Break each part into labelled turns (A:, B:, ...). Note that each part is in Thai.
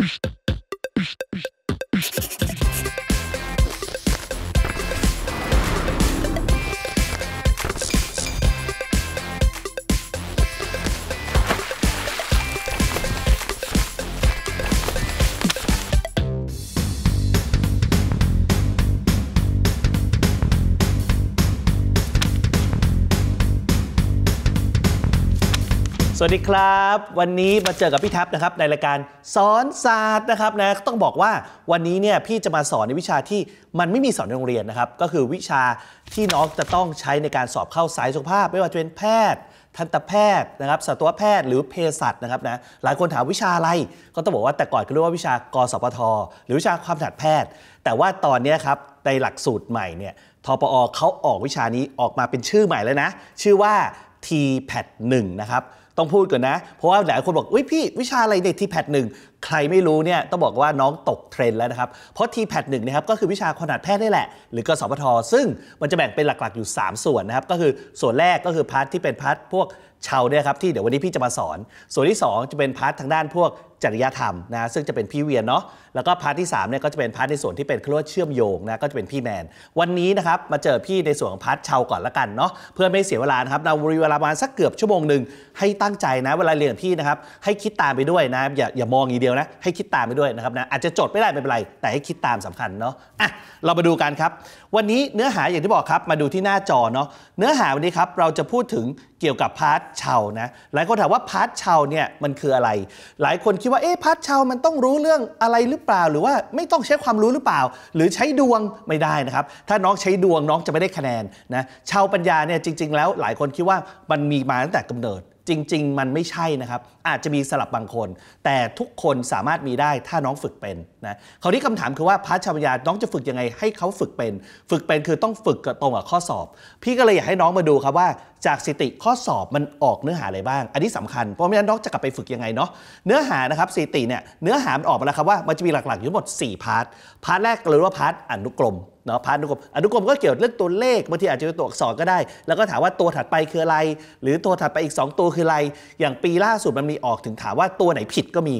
A: Psh. สวัสดีครับ วันนี้มาเจอกับพี่แท็บนะครับ ในรายการสอนศาสตร์นะครับนะต้องบอกว่าวันนี้เนี่ยพี่จะมาสอนในวิชาที่มันไม่มีสอนในโรงเรียนนะครับ ก็คือวิชาที่น้องจะต้องใช้ในการสอบเข้าสายสุขภาพ ไม่ว่าจะเป็นแพทย์ ทันตแพทย์นะครับสัตวแพทย์หรือเภสัชนะครับนะหลายคนถามวิชาอะไรก็ต้องบอกว่าแต่ก่อนก็เรียกว่าวิชากสพท หรือวิชาความถนัดแพทย์ แต่ว่าตอนนี้ครับในหลักสูตรใหม่เนี่ยทปอเขาออกวิชานี้ออกมาเป็นชื่อใหม่แล้วนะ ชื่อว่า t p a t 1นะครับต้องพูดก่อนนะ เพราะว่าหลายคนบอกอุ้ยพี่วิชาอะไรเด็กที่แพทหนึ่งใครไม่รู้เนี่ยต้องบอกว่าน้องตกเทรนด์แล้วนะครับ เพราะ TPAD 1นะครับก็คือวิชาขนาดแพทย์นี่แหละ หรือกสพทซึ่งมันจะแบ่งเป็นหลักๆอยู่ 3 ส่วนนะครับก็คือส่วนแรกก็คือพาร์ทที่เป็นพาร์ทพวกชาวเนี่ยครับที่เดี๋ยววันนี้พี่จะมาสอน ส่วนที่ 2 จะเป็นพาร์ททางด้านพวกจริยธรรมนะซึ่งจะเป็นพี่เวียนเนาะแล้วก็พาร์ทที่3เนี่ยก็จะเป็นพาร์ทในส่วนที่เป็นเครื่องเชื่อมโยงนะก็จะเป็นพี่แมน วันนี้นะครับมาเจอพี่ในส่วนของพาร์ทชาวก่อนละกันเนาะเพื่อไม่เสียเวลานะครับเราเวลาประมาณสักเกือบชั่วโมงหนึ่งให้ตั้งใจนะเวลาเรียนพี่นะครับให้คิดตามไปด้วยนะอย่าอย่ามองอีเดียวยวนะให้คิดตามไปด้วยนะครับนะอาจจะจดไม่ได้ไม่เป็นไรแต่ให้คิดตามสำคัญเนาะอ่ะเรามาดูกันครับ วันนี้เนื้อหาอย่างที่บอกครับ มาดูที่หน้าจอ เนาะเนื้อหาวันนี้ครับเราจะพูดถึงเกี่ยวกับพาร์ทเชานะหลายคนถามว่าพาร์ทเชาเนี่ยมันคืออะไร หลายคนคิดว่าเอ๊ะพาร์ทเชามันต้องรู้เรื่องอะไรหรือเปล่า หรือว่าไม่ต้องใช้ความรู้หรือเปล่า หรือใช้ดวงไม่ได้นะครับถ้าน้องใช้ดวงน้องจะไม่ได้คะแนนนะเชาปัญญาเนี่ยจริงๆแล้ว หลายคนคิดว่ามันมีมาตั้งแต่กำเนิดจริง ๆ มันไม่ใช่นะครับอาจจะมีสลับบางคน แต่ทุกคนสามารถมีได้ถ้าน้องฝึกเป็นนะคราวนี้คำถามคือว่าพรชชาวิญญาน้องจะฝึกยังไงให้เขาฝึกเป็น ฝึกเป็นคือต้องฝึกตรงกับข้อสอบ พี่ก็เลยอยากให้น้องมาดูครับว่าจากสติข้อสอบมันออกเนื้อหาอะไรบ้าง อันนี้สำคัญเพราะไม่งั้นน้องจะกลับไปฝึกยังไงเนาะเนื้อหานะครับสติเนี่ยเนื้อหามันออกมาแล้วครับว่ามันจะมีหลักๆ อยู่หมด 4พาร์ทพาร์ทแรกเรเรียกว่าพาร์ทอนุกรมนาะพาร์นุกรมอนุกรมก็เกี่ยวเรื่องตัวเลขบางทีอาจจะเป็นตัวอักษรก็ได้ แล้วก็ถามว่าตัวถัดไปคืออะไร หรือตัวถัดไปอีก2ตัวคืออะไร อย่างปีล่าสุดมันมีออกถึงถามว่าตัวไหนผิดก็มี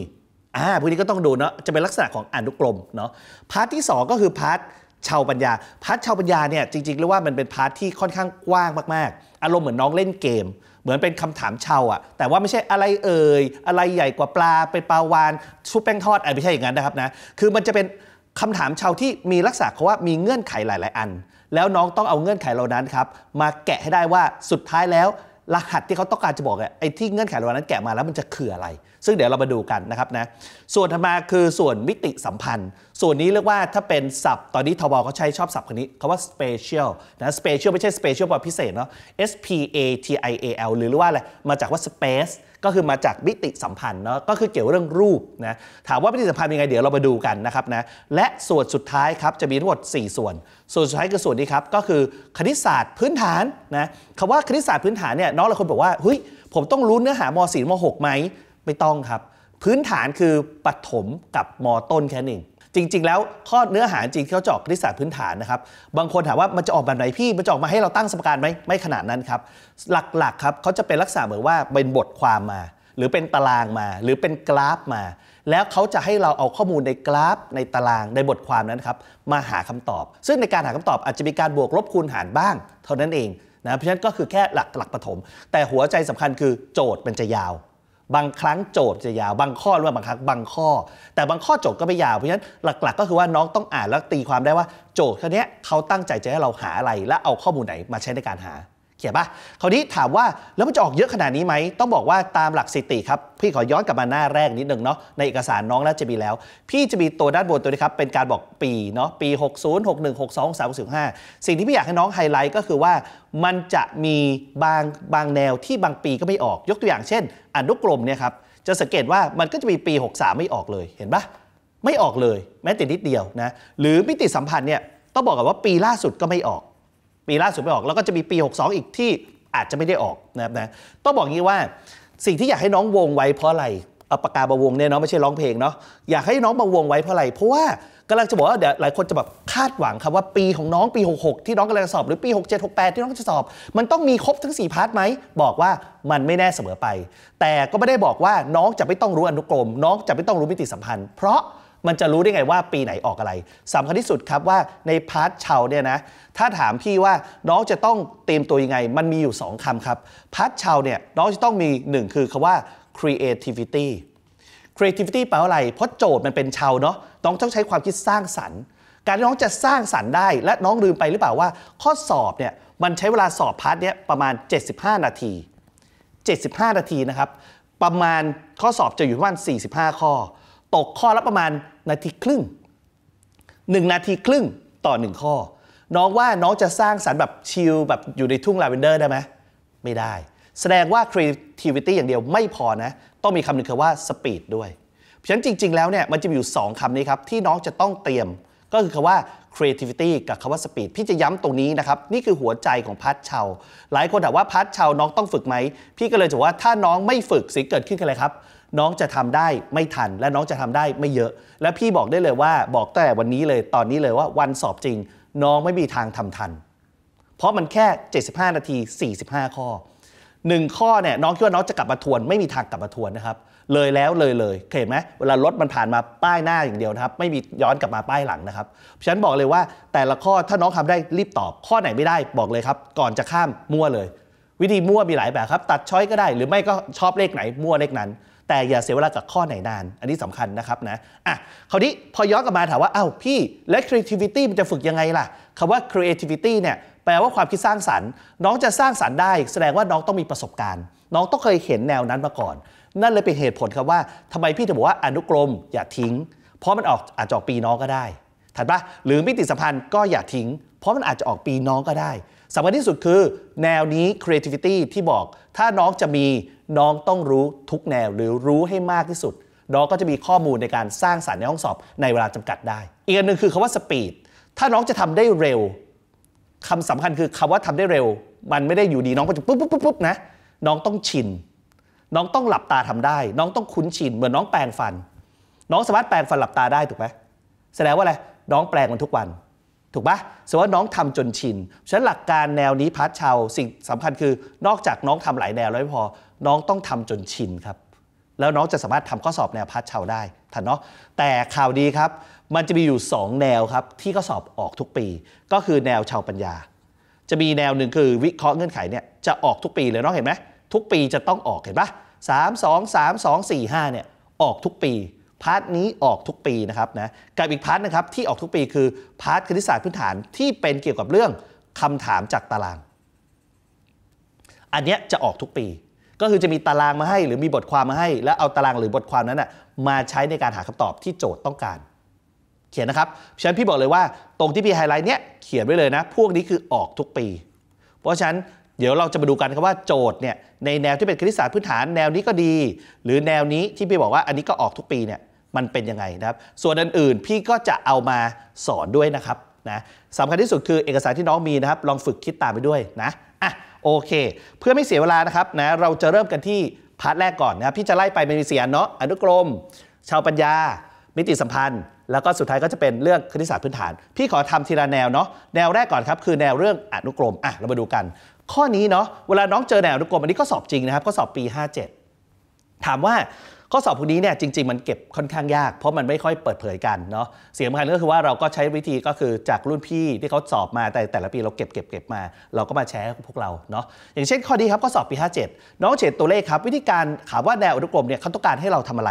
A: อ่า พวกนี้ก็ต้องดูเนาะ จะเป็นลักษณะของอนุกรมเนาะ พาร์ทที่ 2 ก็คือพาร์ทชาวปัญญา พาร์ทชาวปัญญาเนี่ยจริงๆเรียกว่ามันเป็นพาร์ทที่ค่อนข้างกว้างมาก ๆ อารมณ์เหมือนน้องเล่นเกม เหมือนเป็นคำถามชาวอะแต่ว่าไม่ใช่อะไรเอ่ย อะไรใหญ่กว่าปลาเป็นปลาวานชุบแป้งทอดอะไรไม่ใช่อย่างนั้นนะครับนะ คือมันจะเป็นคำถามชาวที่มีลักษณะเขาว่ามีเงื่อนไขหลายๆ อัน แล้วน้องต้องเอาเงื่อนไขเหล่านั้นครับมาแกะให้ได้ว่าสุดท้ายแล้วรหัสที่เขาต้องการจะบอกไอ้ที่เงื่อนไขเหล่านั้นแกะมาแล้วมันจะคืออะไร ซึ่งเดี๋ยวเรามาดูกันนะครับนะส่วนถัดมาคือส่วนมิติสัมพันธ์ ส่วนนี้เรียกว่าถ้าเป็นศัพท์ ตอนนี้ทบเขาใช้ชอบศัพท์คนนี้เขาว่า s p e c i a l นะ s p e c i a l ไม่ใช่ s p e c i a l แบบพิเศษเนาะ s p a t i a l หรือว่าอะไรมาจากว่า space ก็คือมาจากมิติสัมพันธ์เนาะก็คือเกี่ยวเรื่องรูปนะถามว่ามิติสัมพันธ์เป็นยังไงเดี๋ยวเรามาดูกันนะครับนะและส่วนสุดท้ายครับจะมีทั้งหมด4ส่วน ส่วนสุดท้ายคือส่วนนี้ครับก็คือคณิตศาสตร์พื้นฐานนะคำว่าคณิตศาสตร์พื้นฐานเนี่ยน้องหลายคนบอกว่าเฮ้ยผมต้องรู้เนื้อหาม4ม6ไหมไม่ต้องครับพื้นฐานคือปฐมกับม ต้นแค่หนึ่งจริงๆ แล้วข้อเนื้อหาจริงที่เขาจอกคณิตศาสตร์พื้นฐานนะครับ บางคนถามว่ามันจะออกแบบไหนพี่ มันจะออกมาให้เราตั้งสมการไหมไม่ขนาดนั้นครับหลักๆครับเขาจะเป็นลักษณะเหมือนว่าเป็นบทความมา หรือเป็นตารางมาหรือเป็นกราฟมา แล้วเขาจะให้เราเอาข้อมูลในกราฟในตารางในบทความนั้นครับมาหาคำตอบ ซึ่งในการหาคำตอบอาจจะมีการบวกลบคูณหารบ้างเท่านั้นเองนะเพราะฉะนั้นก็คือแค่หลักหลักปฐมแต่หัวใจสำคัญคือโจทย์มันจะยาวบางครั้งโจทย์จะยาว บางข้อหรือ่บางครั้ง บางข้อ แต่บางข้อโจทย์ก็ไม่ยาวเพราะฉะนั้นหลักๆก็คือว่าน้องต้องอ่านแล้วตีความได้ว่าโจทย์ข้อนี้เขาตั้งใจจะให้เราหาอะไรและเอาข้อมูลไหนมาใช้ในการหาเขียนปะคราวนี้ถามว่าแล้วมันจะออกเยอะขนาดนี้ไหมต้องบอกว่าตามหลักสถิติครับ พี่ขอย้อนกลับมาหน้าแรกนิดนึงเนาะในเอกสารน้องน่าจะมีแล้ว พี่จะมีตัวด้านบนตัวนี้ครับเป็นการบอกปีเนาะปี 60 61 62 3 5สิ่งที่พี่อยากให้น้องไฮไลท์ก็คือว่ามันจะมีบางบางแนวที่บางปีก็ไม่ออกยกตัวอย่างเช่นอนุกรมเนี่ยครับจะสังเกตว่ามันก็จะมีปี63ไม่ออกเลยเห็นปะไม่ออกเลยแม้แต่นิดเดียวนะหรือมิติสัมพันธ์เนี่ยต้องบอกกันว่าปีล่าสุดก็ไม่ออกปีล่าสุดไม่ออกแล้วก็จะมีปี 62 อีกที่อาจจะไม่ได้ออกนะครับนะต้องบอกงี้ว่าสิ่งที่อยากให้น้องวงไว้เพราะอะไรเอาปากกาบาวงเนี่ยเนาะไม่ใช่ร้องเพลงเนาะอยากให้น้องบาวงไว้เพราะอะไรเพราะว่ากำลังจะบอกว่าเดี๋ยวหลายคนจะแบบคาดหวังครับว่าปีของน้องปี 66 ที่น้องกำลังสอบหรือปี 67 68 ที่น้องจะสอบ มันต้องมีครบทั้ง4พาร์ทไหมบอกว่ามันไม่แน่เสมอไป แต่ก็ไม่ได้บอกว่าน้องจะไม่ต้องรู้อนุกรมน้องจะไม่ต้องรู้มิติสัมพันธ์เพราะมันจะรู้ได้ไงว่าปีไหนออกอะไร สำคัญที่สุดครับว่าในพาร์ทเชาเนี่ยนะ ถ้าถามพี่ว่าน้องจะต้องเตรียมตัวยังไง มันมีอยู่ 2 คำครับ พาร์ทเชาเนี่ยน้องจะต้องมี 1 คือคำว่า creativity creativity แปลว่าอะไร เพราะโจทย์มันเป็นชาวเนาะน้องต้องใช้ความคิดสร้างสรรค์ การที่น้องจะสร้างสรรค์ได้ และน้องลืมไปหรือเปล่าว่า ข้อสอบเนี่ยมันใช้เวลาสอบพาร์ทเนี่ยประมาณ 75 นาที 75 นาทีนะครับ ประมาณข้อสอบจะอยู่ประมาณ45 ข้อ ตกข้อละประมาณนาทีครึ่ง 1 นาทีครึ่งต่อ 1 ข้อ น้องว่าน้องจะสร้างสารรค์แบบชิลแบบอยู่ในทุ่งลาเวนเดอร์ได้ไหมไม่ได้ แสดงว่า creativity อย่างเดียวไม่พอนะ ต้องมีคำหนึ่งคือว่า speed ด้วย เพราะฉะนั้นจริงๆ แล้วเนี่ยมันจะมีอยู่ 2 คํนี้ครับที่น้องจะต้องเตรียม ก็คือคำว่า creativity กับคำว่า speed พี่จะย้ำตรงนี้นะครับ นี่คือหัวใจของพัชทเชาหลายคนถามว่าพัชทเชาน้องต้องฝึกไหมพี่ก็เลยจะว่าถ้าน้องไม่ฝึกสิ่งเกิดขึ้นืออะไรครับน้องจะทำได้ไม่ทันและน้องจะทำได้ไม่เยอะ และพี่บอกได้เลยว่าบอกแต่วันนี้เลยตอนนี้เลยว่าวันสอบจริง น้องไม่มีทางทำทัน เพราะมันแค่ 75 นาที 45 ข้องข้อเนี่ยน้องคิดว่าน้องจะกลับมาทวน ไม่มีทางกลับมาทวนนะครับ เลยแล้วเลยเลยเห็นไหมเวลารถมันผ่านมาป้ายหน้าอย่างเดียวนะครับ ไม่มีย้อนกลับมาป้ายหลังนะครับฉันบอกเลยว่าแต่ละข้อถ้าน้องทำได้รีบตอบข้อไหนไม่ได้บอกเลยครับก่อนจะข้ามมั่วเลย วิธีมั่วมีหลายแบบครับตัดช้อยก็ได้หรือไม่ก็ชอบเลขไหน มั่วเลขนั้นแต่อย่าเสียเวลากับข้อไหนนาน อันนี้สำคัญนะครับนะ อ่ะคราวนี้พอย้อนกลับมาถามว่าอ้าวพี่และ creativity มันจะฝึกยังไงล่ะ คำว่า creativity เนี่ยแปลว่าความคิดสร้างสรรค์ น้องจะสร้างสรรค์ได้แสดงว่าน้องต้องมีประสบการณ์ น้องต้องเคยเห็นแนวนั้นมาก่อน นั่นเลยเป็นเหตุผลครับว่า ทำไมพี่ถึงบอกว่าอนุกรมอย่าทิ้ง เพราะมันออกอาจจะออกปีน้องก็ได้ถัดปะหรือมิติสัมพันธ์ก็อย่าทิ้ง เพราะมันอาจจะออกปีน้องก็ได้สำคัญที่สุดคือแนวนี้ creativity ที่บอกถ้าน้องจะมีน้องต้องรู้ทุกแนวหรือรู้ให้มากที่สุด น้องก็จะมีข้อมูลในการสร้างสารรค์ในห้องสอบในเวลาจำกัดได้อีกอันหนึ่งคือคำว่า speed ถ้าน้องจะทำได้เร็ว คำสำคัญคือคำว่าทำได้เร็ว มันไม่ได้อยู่ดีน้องก็จะปุ๊บปุ๊บปุ๊บปุ๊บนะน้องต้องชินน้องต้องหลับตาทำได้ น้องต้องคุ้นชิน เหมือนน้องแปลงฟัน น้องสามารถแปลงฟันหลับตาได้ถูกไหมแสดงว่าอะไรน้องแปลงมันทุกวันถูกปะสมมว่าน้องทำจนชิน ฉะนั้น หลักการแนวนี้พัร์ชาวสิ่งสำคัญคือนอกจากน้องทำหลายแนวแล้วไม่พอ น้องต้องทำจนชินครับ แล้วน้องจะสามารถทำข้อสอบแนวพัร์ชาวได้ทันเนาะแต่ข่าวดีครับ มันจะมีอยู่ 2 แนวครับที่ข้อสอบออกทุกปี ก็คือแนวชาวปัญญา จะมีแนวหนึ่งคือวิเคราะห์เงื่อนไขเนี่ยจะออกทุกปีเลย น้องเห็นไหม ทุกปีจะต้องออกเห็นปะสามสองสามสองสี่ห้าเนี่ยออกทุกปีพาร์ทนี้ออกทุกปีนะครับนะกับอีกพาร์ทนะครับที่ออกทุกปี คือพาร์ทคณิตศาสตร์พื้นฐานที่เป็นเกี่ยวกับเรื่องคำถามจากตาราง อันนี้จะออกทุกปี ก็คือจะมีตารางมาให้ หรือมีบทความมาให้ แล้วเอาตารางหรือบทความนั้นนะมาใช้ในการหาคำตอบที่โจทย์ต้องการ เขียนนะครับฉะนั้นพี่บอกเลยว่าตรงที่พี่ไฮไลท์เนี้ยเขียนไว้เลยนะพวกนี้คือออกทุกปี เพราะฉะนั้นเดี๋ยวเราจะมาดูกันครับว่าโจทย์เนี่ยในแนวที่เป็นคณิตศาสตร์พื้นฐานแนวนี้ก็ดี หรือแนวนี้ที่พี่บอกว่าอันนี้ก็ออกทุกปีเนี่ยมันเป็นยังไงนะครับ ส่วนอื่นๆ พี่ก็จะเอามาสอนด้วยนะครับนะสำคัญที่สุดคือเอกสารที่น้องมีนะครับ ลองฝึกคิดตามไปด้วยนะ อ่ะโอเค เพื่อไม่เสียเวลานะครับนะ เราจะเริ่มกันที่พาร์ทแรกก่อนนะครับพี่จะไล่ไปเป็นมีเสียนเนาะ อนุกรม ชาวปัญญา มิติสัมพันธ์ แล้วก็สุดท้ายก็จะเป็นเรื่องคณิตศาสตร์พื้นฐาน พี่ขอทำทีละแนวเนาะ แนวแรกก่อนครับคือแนวเรื่องอนุกรม อ่ะเรามาดูกัน ข้อนี้เนาะ เวลาน้องเจอแนวอนุกรมอันนี้ก็สอบจริงนะครับ ก็สอบปี 57 ถามว่าข้อสอบพวกนี้เนี่ยจริงๆ มันเก็บค่อนข้างยาก เพราะมันไม่ค่อยเปิดเผยกันเนาะเสียงสำคัญก็คือว่าเราก็ใช้วิธีก็คือจากรุ่นพี่ที่เขาสอบมาแต่แต่ละปีเราเก็บเก็บเก็บมา เราก็มาแชร์พวกเราเนาะอย่างเช่นข้อดีครับข้อสอบปี 57 น้องเฉดตัวเลขครับวิธีการถามว่าแนวอนุกรมเนี่ยเขาต้องการให้เราทำอะไร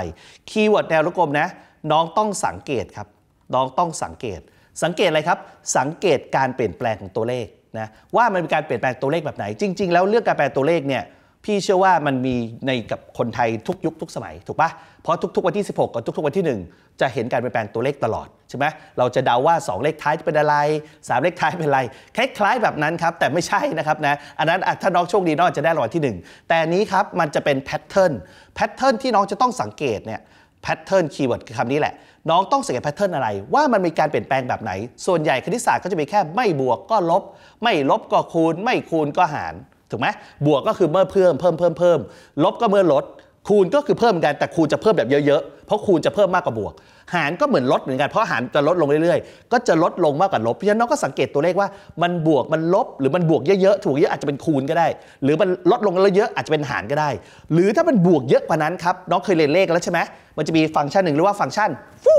A: คีย์เวิร์ดแนวอนุกรมนะน้องต้องสังเกตครับน้องต้องสังเกต สังเกตอะไรครับสังเกตการเปลี่ยนแปลงของตัวเลขนะว่ามันมีการเปลี่ยนแปลงตัวเลขแบบไหน จริง ๆ แล้วเรื่องการแปลตัวเลขเนี่ยพี่เชื่อว่ามันมีในกับคนไทยทุกยุค ทุกสมัย ถูกปะเพราะทุกๆวันที่ 16 กับทุก ๆวันที่ 1 จะเห็นการเปลี่ยนแปลงตัวเลขตลอดใช่ไหมเราจะเดาว่า 2 เลขท้ายจะเป็นอะไร 3 เลขท้ายเป็นอะไร คล้ายๆแบบนั้นครับแต่ไม่ใช่นะครับนะอันนั้นถ้าน้องโชคดีน้องจะได้รางวัลที่ 1 แต่นี้ครับ มันจะเป็นแพทเทิร์นแพทเทิร์นที่น้องจะต้องสังเกตเนี่ยแพทเทิร์นคีย์เวิร์ดคือคำนี้แหละ น้องต้องสังเกตแพทเทิร์นอะไรว่ามันมีการเปลี่ยนแปลงแบบไหน ส่วนใหญ่คณิตศาสตร์ก็จะมีแค่ไม่บวกก็ลบ ไม่ลบก็คูณไม่คูณก็หารถูกไหมบวกก็คือเมื่อเพิ่มเพิ่มเพิ่มเพิ่ม ลบก็เมื่อลด คูณก็คือเพิ่มกัน แต่คูณจะเพิ่มแบบเยอะๆ เพราะคูณจะเพิ่มมากกว่าบวก หารก็เหมือนลดเหมือนกัน เพราะหารจะลดลงเรื่อยๆก็จะลดลงมากกว่าลบเพราะฉะนั้นน้องก็สังเกตตัวเลขว่า มันบวกมันลบหรือมันบวกเยอะๆถูกเยอะอาจจะเป็นคูณก็ได้ หรือมันลดลงเยอะอาจจะเป็นหารก็ได้ หรือถ้ามันบวกเยอะกว่านั้นครับน้องเคยเรียนเลขแล้วใช่ไหมมันจะมีฟังก์ชันหนึ่งเรียกว่าฟังก์ชันฟู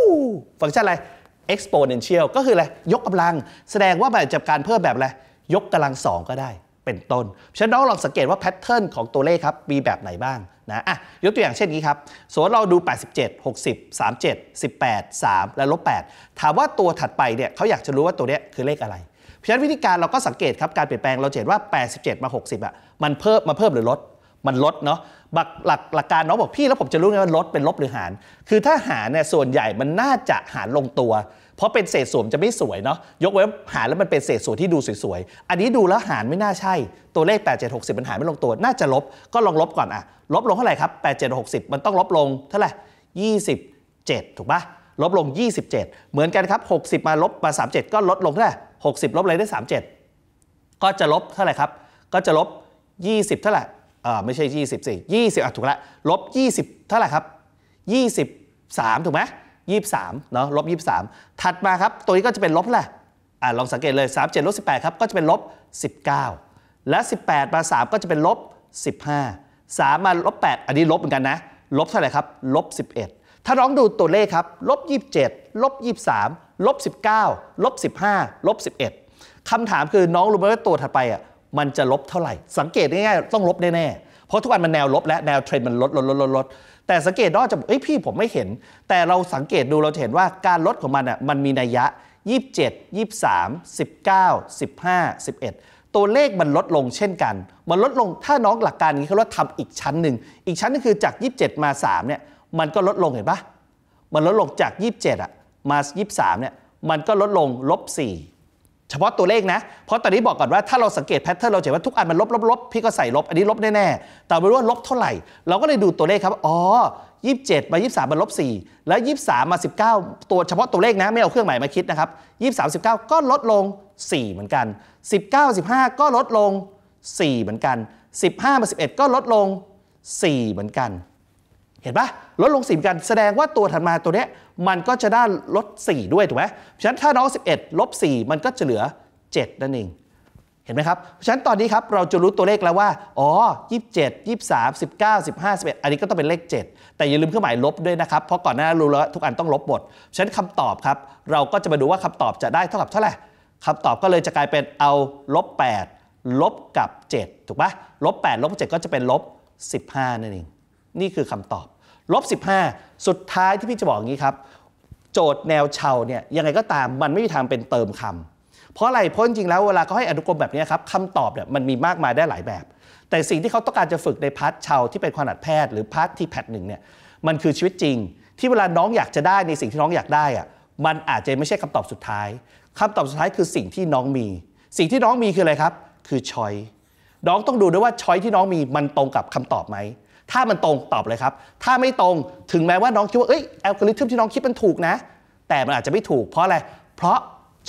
A: ฟังก์ชันอะไร exponential ก็คืออะไรยกกำลัง แสดงว่าแบบจะกการเพิ่มแบบอะไรยกกำลัง 2 ก็ได้เ็นต้นฉะนั้นน้องลองสังเกตว่าแพทเทิร์นของตัวเลขครับมีแบบไหนบ้างนะอ่ะยกตัวอย่างเช่นนี้ครับสมมติเราดู 87 60 37 18 3 และลบ 8 ถามว่าตัวถัดไปเนี่ยเขาอยากจะรู้ว่าตัวเนี้ยคือเลขอะไรเพราะฉะนั้นวิธีการเราก็สังเกตครับการเปลี่ยนแปลงเราเห็นว่า 87 มา 60 อ่ะมันเพิ่มมาเพิ่มหรือลด มันลดเนาะหลักหลักหลักการน้องบอกพี่แล้วผมจะรู้ไงว่าลดเป็นลบหรือหารคือถ้าหารเนี่ยส่วนใหญ่มันน่าจะหารลงตัวเพราะเป็นเศษส่วนจะไม่สวยเนาะ ยกเว้นหารแล้วมันเป็นเศษส่วนที่ดูสวยๆ อันนี้ดูแล้วหารไม่น่าใช่ ตัวเลข 8 7 60 มันหารไม่ลงตัว น่าจะลบ ก็ลองลบก่อนอะลบลงเท่าไหร่ครับ 8 7 60 มันต้องลบลงเท่าไหร่ 27 ถูกปะลบลง 27 เหมือนกันครับ 60 มาลบมา 37 ก็ลดลงเท่าไหร่ 60 ลบอะไรได้ 37 ก็จะลบเท่าไหร่ครับ ก็จะลบ 20 เท่าไหร่อ่าไม่ใช่20สิ20อ่ะถูกละ ลบ 20 เท่าไหร่ครับ 23 ถูกไหม23เนาะลบ23ถัดมาครับตัวนี้ก็จะเป็นลบแหละอ่าลองสังเกตเลย 37ลบ18ครับก็จะเป็นลบ19 และ 18มา3ก็จะเป็นลบ15 3มาลบ8อันนี้ลบเหมือนกันนะลบเท่าไหร่ครับลบ11 ถ้าน้องดูตัวเลขครับลบ27ลบ23ลบ19ลบ15 ลบ11คำถามคือน้องรู้ไหมว่าตัวถัดไปอ่ะมันจะลบเท่าไหร่ สังเกตง่ายๆต้องลบแน่ๆเพราะทุกวันมันแนวลบและแนวเทรนด์มันลดลดลดลดลดแต่สังเกตดอจะบอกเอ้ยพี่ผมไม่เห็น แต่เราสังเกตดูเราเห็นว่าการลดของมันอ่ะมันมีนัยยะ27 23 19 15 11 ตัวเลขมันลดลงเช่นกันมันลดลงถ้าน้องหลักการนี้เขาเรียกว่าทำอีกชั้นหนึ่งอีกชั้นนึงคือจาก 27 มา3เนี่ยมันก็ลดลงเห็นปะมันลดลงจาก 27อ่ะมา 23เนี่ยมันก็ลดลงลบ4เฉพาะตัวเลขนะ เพราะตอนนี้บอกก่อนว่าถ้าเราสังเกตแพทเทิร์นเราจะเห็นว่าทุกอันมันลบลบลบพี่ก็ใส่ลบ อันนี้ลบแน่ๆ แต่ไม่รู้ว่าลบเท่าไหร่ เราก็เลยดูตัวเลขครับ อ๋อ27 มา23มันลบ4 แล้ว23มา 19 ตัวเฉพาะตัวเลขนะ ไม่เอาเครื่องหมายมาคิดนะครับ23 19ก็ลดลง 4 เหมือนกัน 19 15 ก็ลดลง 4 เหมือนกัน15มา11 ก็ลดลง 4 เหมือนกันเห็นปะลดลง4เหมือนกันแสดงว่าตัวถัดมาตัวเนี้ยมันก็จะได้ลด 4 ด้วยถูกไหมฉะนั้นถ้าน้อง11ลบ4มันก็จะเหลือ7นั่นเองเห็นไหมครับฉะนั้นตอนนี้ครับเราจะรู้ตัวเลข แล้วว่า อ๋อ27 23 19 15 11 อันนี้ก็ต้องเป็นเลข 7 แต่อย่าลืมเครื่องหมายลบด้วยนะครับเพราะก่อนหน้ารู้แล้วทุกอันต้องลบหมดฉะนั้นคำตอบครับเราก็จะมาดูว่าคำตอบจะได้เท่ากับเท่าไหร่คำตอบก็เลยจะกลายเป็นเอาลบ8ลบกับ 7 ถูกปะลบ8ลบ7ก็จะเป็นลบ15นั่นเองนี่คือคำตอบลบ15 สุดท้ายที่พี่จะบอกอย่างนี้ครับ โจทย์แนวเชาเนี่ยยังไงก็ตาม มันไม่มีทางเป็นเติมคำเพราะอะไรเพราะจริงๆแล้วเวลาเขาให้อนุกรมแบบนี้ครับคำตอบเนี่ยมันมีมากมายได้หลายแบบ แต่สิ่งที่เขาต้องการจะฝึกในพาร์ทเชาที่เป็นควาขนัดแพทย์หรือพาร์ทที่แพทหนึ่งเนี่ยมันคือชีวิตจริง ที่เวลาน้องอยากจะได้ในสิ่งที่น้องอยากได้อะมันอาจจะไม่ใช่คำตอบสุดท้าย คำตอบสุดท้ายคือสิ่งที่น้องมี สิ่งที่น้องมีคืออะไรครับ คือชอยน้องต้องดูด้วยว่าชอยที่น้องมีมันตรงกับคำตอบไหมถ้ามันตรงตอบเลยครับ ถ้าไม่ตรงถึงแม้ว่าน้องคิดว่า เอ้ยแอลกอริทึมที่น้องคิดมันถูกนะ แต่มันอาจจะไม่ถูก เพราะอะไร เพราะ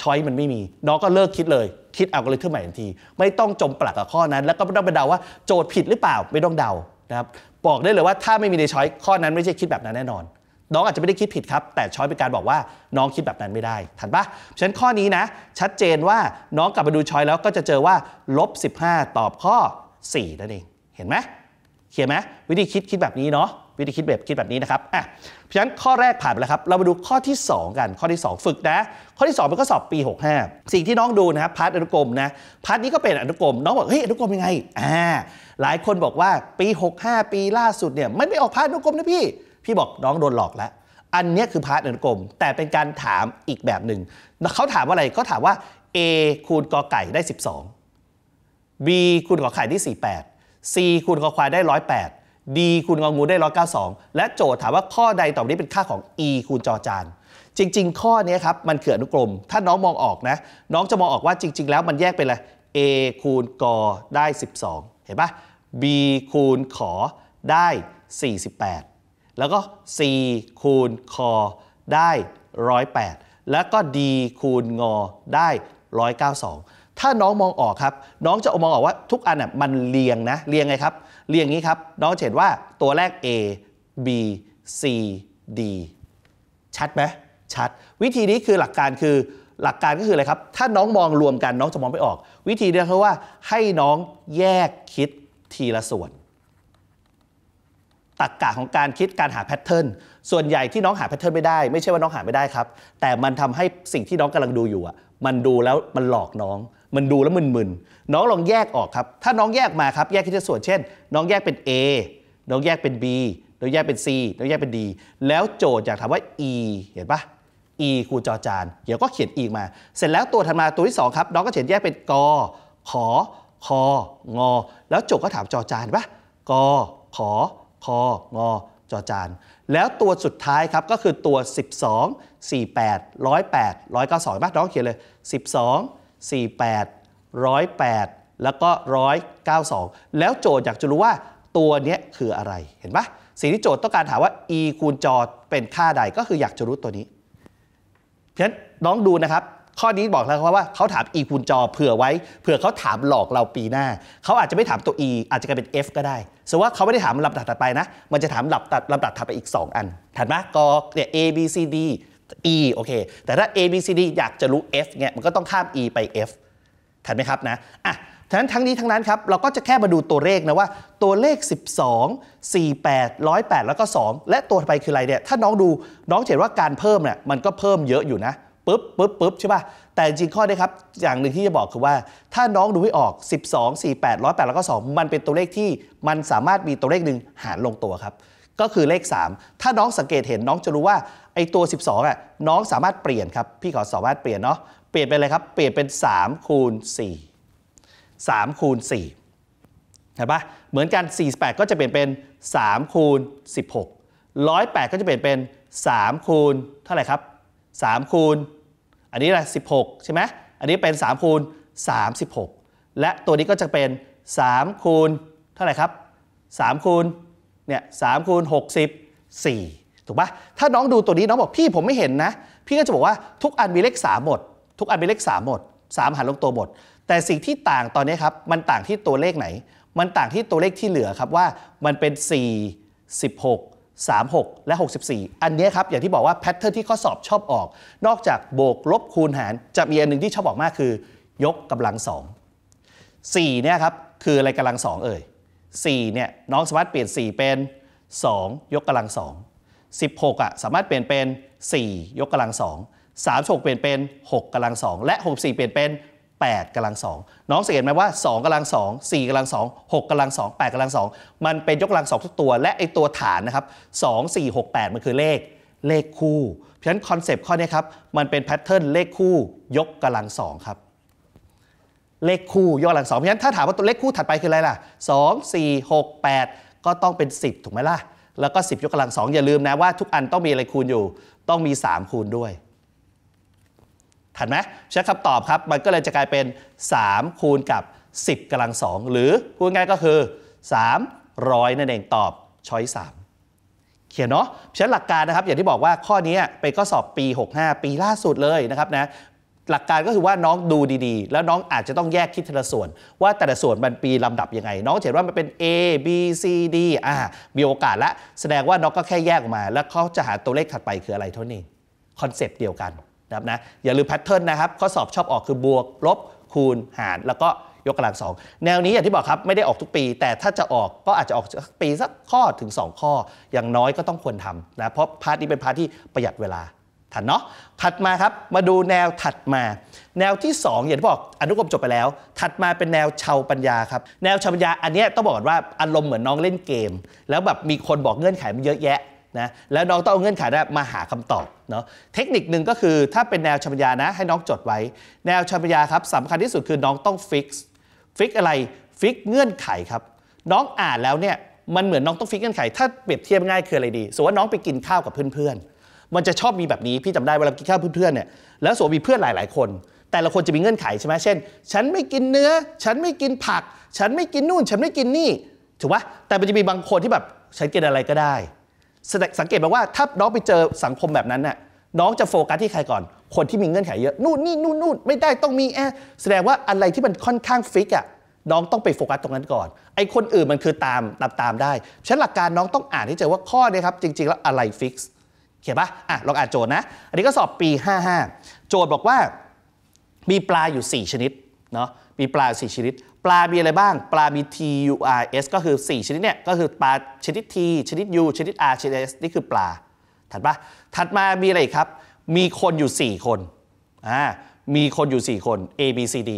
A: ช้อยมันไม่มี น้องก็เลิกคิดเลย คิดอัลกอริทึมใหม่ทันที ไม่ต้องจมปลักกับข้อนั้น แล้วก็ไม่ต้องไปเดาว่าโจทย์ผิดหรือเปล่า ไม่ต้องเดานะครับ บอกได้เลยว่าถ้าไม่มีในช้อยข้อนั้นไม่ใช่คิดแบบนั้นแน่นอน น้องอาจจะไม่ได้คิดผิดครับ แต่ช้อยเป็นการบอกว่า น้องคิดแบบนั้นไม่ได้ทันปะฉะนั้นข้อนี้นะ ชัดเจนว่าน้องกลับมาดูช้อยแล้วก็จะเจอว่าลบ15ตอบข้อ4นั่นเองเห็นไหมเขียนไหมวิธีคิดคิดแบบนี้เนาะวิธีคิดแบบคิดแบบนี้นะครับอ่ะเพราะฉะนั้นข้อแรกผ่านไปแล้วครับเรามาดูข้อที่ 2 กันข้อที่ 2 ฝึกนะข้อที่2เป็นข้อสอบปี65สิ่งที่น้องดูนะครับพาร์ทอนุกรมนะพาร์ทนี้ก็เป็นอนุกรมน้องบอกเฮ้ยอนุกรมยังไงอ่าหลายคนบอกว่าปี 65 ปีล่าสุดเนี่ยมันไม่ออกพาร์ทอนุกรมนะพี่ พี่บอกน้องโดนหลอกแล้วอันนี้คือพาร์ทอนุกรมแต่เป็นการถามอีกแบบหนึ่งเขาถามว่าอะไรเขาถามว่า a คูณกอไก่ได้ 12 b คูณกอไข่ได้48 C คูณคอควายได้ 108 D คูณงองูได้ 192 และโจทย์ถามว่าข้อใดต่อไปนี้เป็นค่าของ E คูณจอจาน จริงๆ ข้อนี้ครับมันเขื่อนุกรม ถ้าน้องมองออกนะ น้องจะมองออกว่าจริงๆ แล้วมันแยกเป็นอะไร A คูณกอได้ 12 เห็นปะ B คูณขอได้ 48 แล้วก็ C คูณคอได้ 108 แล้วก็ D คูณงอได้ 192ถ้าน้องมองออกครับ น้องจะมองออกว่าทุกอันอ่ะมันเรียงนะ เรียงไงครับ เรียงนี้ครับ น้องเห็นว่าตัวแรก A B C D ชัดไหม ชัด วิธีนี้คือหลักการคือหลักการก็คืออะไรครับ ถ้าน้องมองรวมกันน้องจะมองไม่ออก วิธีเดียวคือว่าให้น้องแยกคิดทีละส่วน ตรรกกะของการคิดการหาแพทเทิร์น ส่วนใหญ่ที่น้องหาแพทเทิร์นไม่ได้ ไม่ใช่ว่าน้องหาไม่ได้ครับ แต่มันทำให้สิ่งที่น้องกำลังดูอยู่อ่ะ มันดูแล้วมันหลอกน้องมันดูแล้วมึนๆน้องลองแยกออกครับ ถ้าน้องแยกมาครับแยกที่จะส่วนเช่น น้องแยกเป็น A น้องแยกเป็น B น้องแยกเป็น C น้องแยกเป็น D แล้วโจทย์อยากถามว่า E เห็นปะ E ครูจอจานเดี๋ยวก็เขียนอีกมา เสร็จแล้วตัวถัดมาตัวที่2ครับ น้องก็เขียนแยกเป็นกอขอคองอแล้วโจทย์ก็ถามจอจานปะกอขอคองอจอจานแล้วตัวสุดท้ายครับก็คือตัว12 48 108 192ป้าน้องเขียนเลย 12 48 108แล้วก็192แล้วโจทย์อยากจะรู้ว่าตัวนี้คืออะไรเห็นปะสิ่งที่โจทย์ต้องการถามว่า e คูณจอเป็นค่าใดก็คืออยากจะรู้ตัวนี้เพราะฉะนั้นน้องดูนะครับ ข้อนี้บอกแล้วรว่าเขาถาม e คูณจอเผื่อไว้เผื่อเขาถามหลอกเราปีหน้าเขาอาจจะไม่ถามตัว e อาจจะกลายเป็น f ก็ได้สดงตว่าเขาไม่ได้ถามลำดับถัดไปนะ มันจะถามลำดับลำดับถัดไปอีก 2 อันถัดมากอเนี่ย a b c d E โอเค แต่ถ้า A B C D อยากจะรู้ F เนี่ย มันก็ต้องข้าม E ไป F ถัดไหมครับนะอ่ะทั้นั้นทั้งนี้ทั้งนั้นครับ เราก็จะแค่มาดูตัวเลขนะว่า ตัวเลข 12 48 108 แล้วก็ 2 และตัวไปคืออะไรเนี่ย ถ้าน้องดูน้องเห็นว่าการเพิ่มเนี่ย มันก็เพิ่มเยอะอยู่นะ ปึ๊บ ปึ๊บ ปึ๊บ ใช่ป่ะ แต่จริงข้อนี้ครับ อย่างหนึ่งที่จะบอกคือว่าถ้าน้องดูให้ออก 12 48 108แล้วก็2 มันเป็นตัวเลขที่มันสามารถมีตัวเลขหนึ่งหารลงตัวครับ ก็คือเลข 3 ถ้าน้องสังเกตเห็นน้องจะรู้ว่าไอตัว 12อ่ะน้องสามารถเปลี่ยนครับพี่ขอสามารถเปลี่ยนเนาะเปลี่ยนเป็นอะไรครับ เปลี่ยนเป็น3คูณ4 3คูณ4เห็นปะเหมือนกัน 48 ก็จะเปลี่ยนเป็น 3 คูณ 16 108 ก็จะเปลี่ยนเป็น 3 คูณเท่าไหร่ครับ3คูณอันนี้อะไร16ใช่ไหมอันนี้เป็น3คูณ36 และตัวนี้ก็จะเป็น 3 คูณเท่าไหร่ครับ3คูณเนี่ย3คูณ64ถูกปะถ้าน้องดูตัวนี้น้องบอกพี่ผมไม่เห็นนะ พี่ก็จะบอกว่าทุกอันมีเลขสามหมด ทุกอันมีเลขสามหมด สามหารลงตัวหมด แต่สิ่งที่ต่างตอนนี้ครับ มันต่างที่ตัวเลขไหน มันต่างที่ตัวเลขที่เหลือครับว่า มันเป็น4 16 36 และ 64 อันนี้ครับอย่างที่บอกว่าแพทเทิร์นที่ข้อสอบชอบออก นอกจากโบกลบ คูณ หารจะมีอันหนึ่งที่ชอบออกมากคือ ยกกำลัง 2 4เนี่ยครับคืออะไรกำลัง 2เอ่ย4เนี่ยน้องสามารถเปลี่ยน 4 เป็น 2 ยกกำลัง 2 16อ่ะสามารถเปลี่ยนเป็น 4 ยกกำลังสอง36 เปลี่ยนเป็น 6กำลังสองและ 64 เปลี่ยนเป็น 8กำลังสองน้องสังเกตไหมว่า 2กำลังสอง4กำลังสอง6กำลังสอง8กำลังสองมันเป็นยกกำลังสองทุกตัว และไอตัวฐานนะครับ2 4 6 8 มันคือเลขเลขคู่ เพราะฉะนั้นคอนเซปต์ข้อนี้ครับมันเป็นแพทเทิร์นเลขคู่ยกกำลังสองครับเลขคู่ ยกกำลังสองเพราะฉะนั้นถ้าถามว่าตัวเลขคู่ถัดไปคืออะไรล่ะ2 4 6 8 ก็ต้องเป็น 10ถูกไหมล่ะแล้วก็ 10 ยกกำลังสองอย่าลืมนะว่าทุกอันต้องมีอะไรคูณอยู่ต้องมี 3 คูณด้วย ถัดไหมใช้คำตอบครับ มันก็เลยจะกลายเป็น 3 คูณกับ 10กำลังสองหรือพูดง่ายก็คือ 300 นั่นเอง ตอบช้อย3 เขียนเนาะฉะนั้นหลักการนะครับ อย่างที่บอกว่าข้อนี้เป็นสอบปี 65 ปีล่าสุดเลยนะครับนะหลักการก็คือว่าน้องดูดีๆ แล้วน้องอาจจะต้องแยกคิดทีละส่วน ว่าแต่ละส่วนมันปีลำดับยังไง น้องเห็นว่ามันเป็น A B C D อ่ามีโอกาสละแสดงว่าน้องก็แค่แยกออกมา แล้วเขาจะหาตัวเลขถัดไปคืออะไรเท่านี้คอนเซปต์เดียวกันนะครับนะอย่าลืมแพทเทิร์นนะครับ ข้อสอบชอบออกคือบวกลบ คูณหาร แล้วก็ยกกำลังสองแนวนี้อย่างที่บอกครับไม่ได้ออกทุกปี แต่ถ้าจะออกก็อาจจะออกปีสักข้อถึง 2 ข้ออย่างน้อยก็ต้องควรทำนะเพราะพาร์ทนี้เป็นพาร์ทที่ประหยัดเวลาถัดเนาะ ถัดมาครับ มาดูแนวถัดมา แนวที่2อย่างที่บอก อนุกรมจบไปแล้ว ถัดมาเป็นแนวชาวปัญญาครับ แนวชาวปัญญาอันนี้ต้องบอกว่าอารมณ์เหมือนน้องเล่นเกม แล้วแบบมีคนบอกเงื่อนไขมันเยอะแยะนะ แล้วน้องต้องเอาเงื่อนไขนั้นมาหาคำตอบเนาะ เทคนิคหนึ่งก็คือถ้าเป็นแนวชาวปัญญานะให้น้องจดไว้ แนวชาวปัญญาครับสำคัญที่สุดคือน้องต้องฟิก์ฟิกอะไร ฟิกเงื่อนไขครับ น้องอ่านแล้วเนี่ยมันเหมือนน้องต้องฟิกเงื่อนไข ถ้าเปรียบเทียบง่ายคืออะไรดี สมมติว่าน้องไปกินข้าวกับเพื่อนๆมันจะชอบมีแบบนี้พี่จำาได้เวลากินข้าวเพื่อนๆเนี่ยแล้วสวมีเพื่อนหลายๆ คน แต่ละคนจะมีเงื่อนไขใช่ไหมเช่น ฉันไม่กินเนื้อ ฉันไม่กินผัก ฉันไม่กินนู่น ฉันไม่กินนี่ถูกปะแต่มันจะมีบางคนที่แบบฉันกินอะไรก็ได้สังเกตบอกว่า ถ้าน้องไปเจอสังคมแบบนั้นน่ยน้องจะโฟกัสที่ใครก่อน คนที่มีเงื่อนไขเยอะนู่นนี่นู่นนู่นไม่ได้ต้องมีแอแสดงว่าอะไรที่มันค่อนข้างฟิกอ่ะน้องต้องไปโฟกัสตรงนั้นก่อนไอ้คนอื่นมันคือตามตามตามได้ฉันหลักการน้องต้องอ่านให้เจอว่าข้อนี้ครับจริงๆแล้วอะไรฟิกซ์เขียนปะอ่ะ ลองอ่านโจทย์นะ อันนี้ก็สอบปี 55 โจทย์บอกว่า มีปลาอยู่ 4 ชนิด เนาะมีปลา 4 ชนิด ปลามีอะไรบ้าง ปลามี T U R S ก็คือ 4 ชนิดเนี่ย ก็คือปลาชนิด T ชนิด U ชนิด R ชนิด S นี่คือปลา ถัดปะถัดมามีอะไรครับ มีคนอยู่ 4 คน อ่า มีคนอยู่ 4 คน A B C D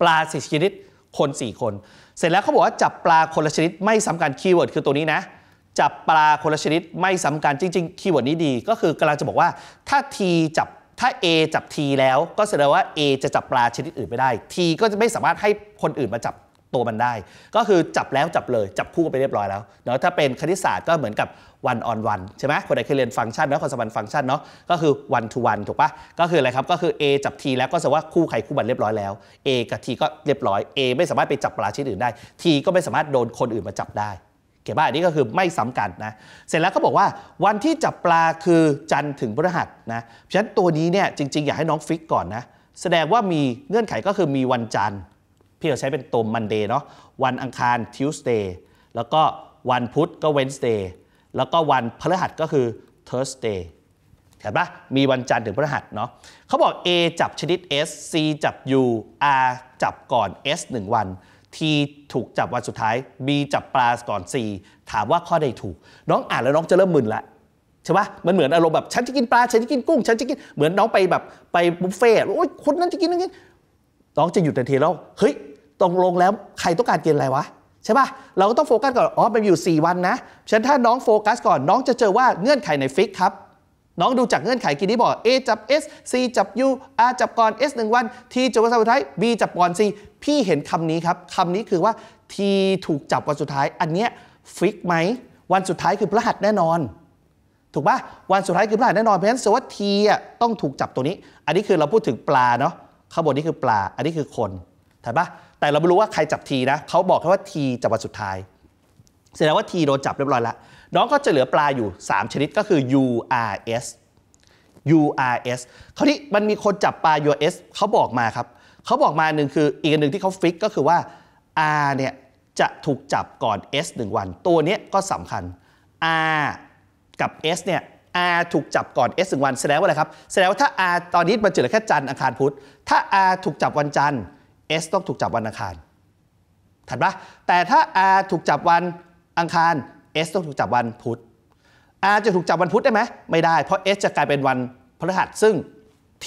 A: ปลา 4 ชนิด คน 4 คน เสร็จแล้วเขาบอกว่าจับปลาคนละชนิดไม่ซ้ำกันคีย์เวิร์ดคือตัวนี้นะจับปลาคนละชนิดไม่ซ้ำกันจริงๆ คีย์เวิร์ดนี้ดี ก็คือกำลังจะบอกว่าถ้า T จับถ้า A จับ T แล้วก็แสดงว่า A จะจับปลาชนิดอื่นไม่ได้ T ก็จะไม่สามารถให้คนอื่นมาจับตัวมันได้ ก็คือจับแล้วจับเลย จับคู่กันไปเรียบร้อยแล้วเนาะถ้าเป็นคณิตศาสตร์ก็เหมือนกับวันออนวันใช่ไหมคนไหนเคยเรียนฟังก์ชันเนาะคอนสัมพันธ์ฟังก์ชันเนาะก็คือ one to one ถูกปะก็คืออะไรครับก็คือ A จับ T แล้วก็แสดงว่าคู่ใครคู่มันเรียบร้อยแล้ว A กับ T ก็เรียบร้อย A ไม่สามารถไปจับปลาชนิดอื่นได้ T ก็ไม่สามารถโดนคนอื่นมาจับได้ขียนว่าอันนี้ก็คือไม่ซ้คากันนะ เสร็จแล้วก็บอกว่า วันที่จับปลาคือจันทร์ถึงพฤหัสนะเพราะฉะนั้นตัวนี้เนี่ยจริงๆ อยากให้น้องฟิกก่อนนะ แสดงว่ามีเงื่อนไขก็คือมีวันจันทร์พี่เราใช้เป็นตัวมันเดย์เนาะ วันอังคาร Tuesday แล้วก็วันพุธก็ Wednesday แล้วก็วันพฤหัสก็คือ Thursday เห็นปะมีวันจันทร์ถึงพฤหัสเนาะเขาบอก A จับชนิด S C จับ U R จับก่อน S 1วัน T ถูกจับวันสุดท้าย B จับปลาก่อน C ถามว่าข้อใดถูก น้องอ่านแล้วน้องจะเริ่มมึนละ ใช่ปะมันเหมือนอารมณ์แบบ ฉันจะกินปลา ฉันจะกินกุ้ง ฉันจะกินเหมือนน้องไปแบบไปบุฟเฟ่ต์โอ้ยคนนั้นจะกินนั่นกินน้องจะหยุดทันทีแล้วเฮ้ยตรงลงแล้วใครต้องการกินอะไรวะ ใช่ปะเราก็ต้องโฟกัสก่อนอ๋อมันอยู่4วันนะฉันถ้าน้องโฟกัสก่อนน้องจะเจอว่าเงื่อนไขในฟิกครับน้องดูจากเงื่อนไขกินที่บอก A จับ S C จับ U R จับก่อน S 1วัน T จับวันสุดท้าย B จับก่อน C พี่เห็นคำนี้ครับคำนี้คือว่าทีถูกจับวันสุดท้าย อันเนี้ยฟิกไหมวันสุดท้ายคือพระหัสแน่นอน ถูกปะวันสุดท้ายคือพระหัสแน่นอนเพราะฉะนั้นสวัสทีอ่ะต้องถูกจับตัวนี้ อันนี้คือเราพูดถึงปลาเนาะข้าบนนี้คือปลา อันนี้คือคนถูกปะแต่เราไม่รู้ว่าใครจับทีนะเขาบอกแค่ว่าทีจับวันสุดท้ายแสดงว่าทีโดนจับเรียบร้อยแล้วน้องก็จะเหลือปลาอยู่3ชนิดก็คือ URS URS คราวนี้มันมีคนจับปลา URS เขาบอกมาครับเขาบอกมาหนึ่งคืออีกหนึ่งที่เขาฟิกก็คือว่า R เนี่ยจะถูกจับก่อน S 1 วัน ตัวนี้ก็สำคัญ R กับ S เนี่ย R ถูกจับก่อน S 1วันแสดงว่าอะไรครับแสดงว่าถ้า R ตอนนี้มันเจอแค่จันทร์อังคารพุธถ้า R ถูกจับวันจันทร์ S ต้องถูกจับวันอังคาร ถัดปะแต่ถ้า R ถูกจับวันอังคาร S ต้องถูกจับวันพุธ R จะถูกจับวันพุธได้ไหมไม่ได้ เพราะ S จะกลายเป็นวันพฤหัสซึ่ง T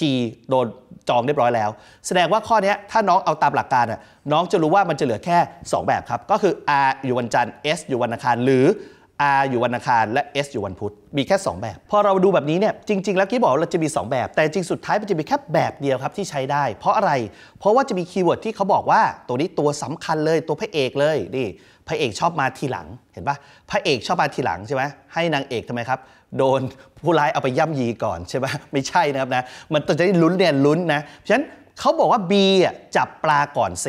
A: โดนจองเรียบร้อยแล้ว แสดงว่าข้อนี้ถ้าน้องเอาตามหลักการน้องจะรู้ว่ามันจะเหลือแค่ 2 แบบครับก็คือ R อยู่วันจันทร์ S อยู่วันอังคารหรือ R อยู่วันอังคารและ S อยู่วันพุธมีแค่ 2 แบบ พอเราดูแบบนี้เนี่ยจริง ๆแล้วกี้บอกเราจะมี 2 แบบแต่จริงสุดท้ายมันจะมีแค่แบบเดียวครับที่ใช้ได้ เพราะอะไรเพราะว่าจะมีคีย์เวิร์ดที่เขาบอกว่า ตัวนี้ตัวสำคัญเลยตัวพระเอกเลยนี่พระเอกชอบมาทีหลัง เห็นปะพระเอกชอบมาทีหลังใช่ไหมให้นางเอก ทำไมครับโดนผู้ร้ายเอาไปย่ำยีก่อนใช่ไหมไม่ใช่นะครับนะมันต้องจะได้ลุ้นเนี่ยลุ้นนะเพราะฉะนั้นเขาบอกว่า B ีจับปลาก่อน C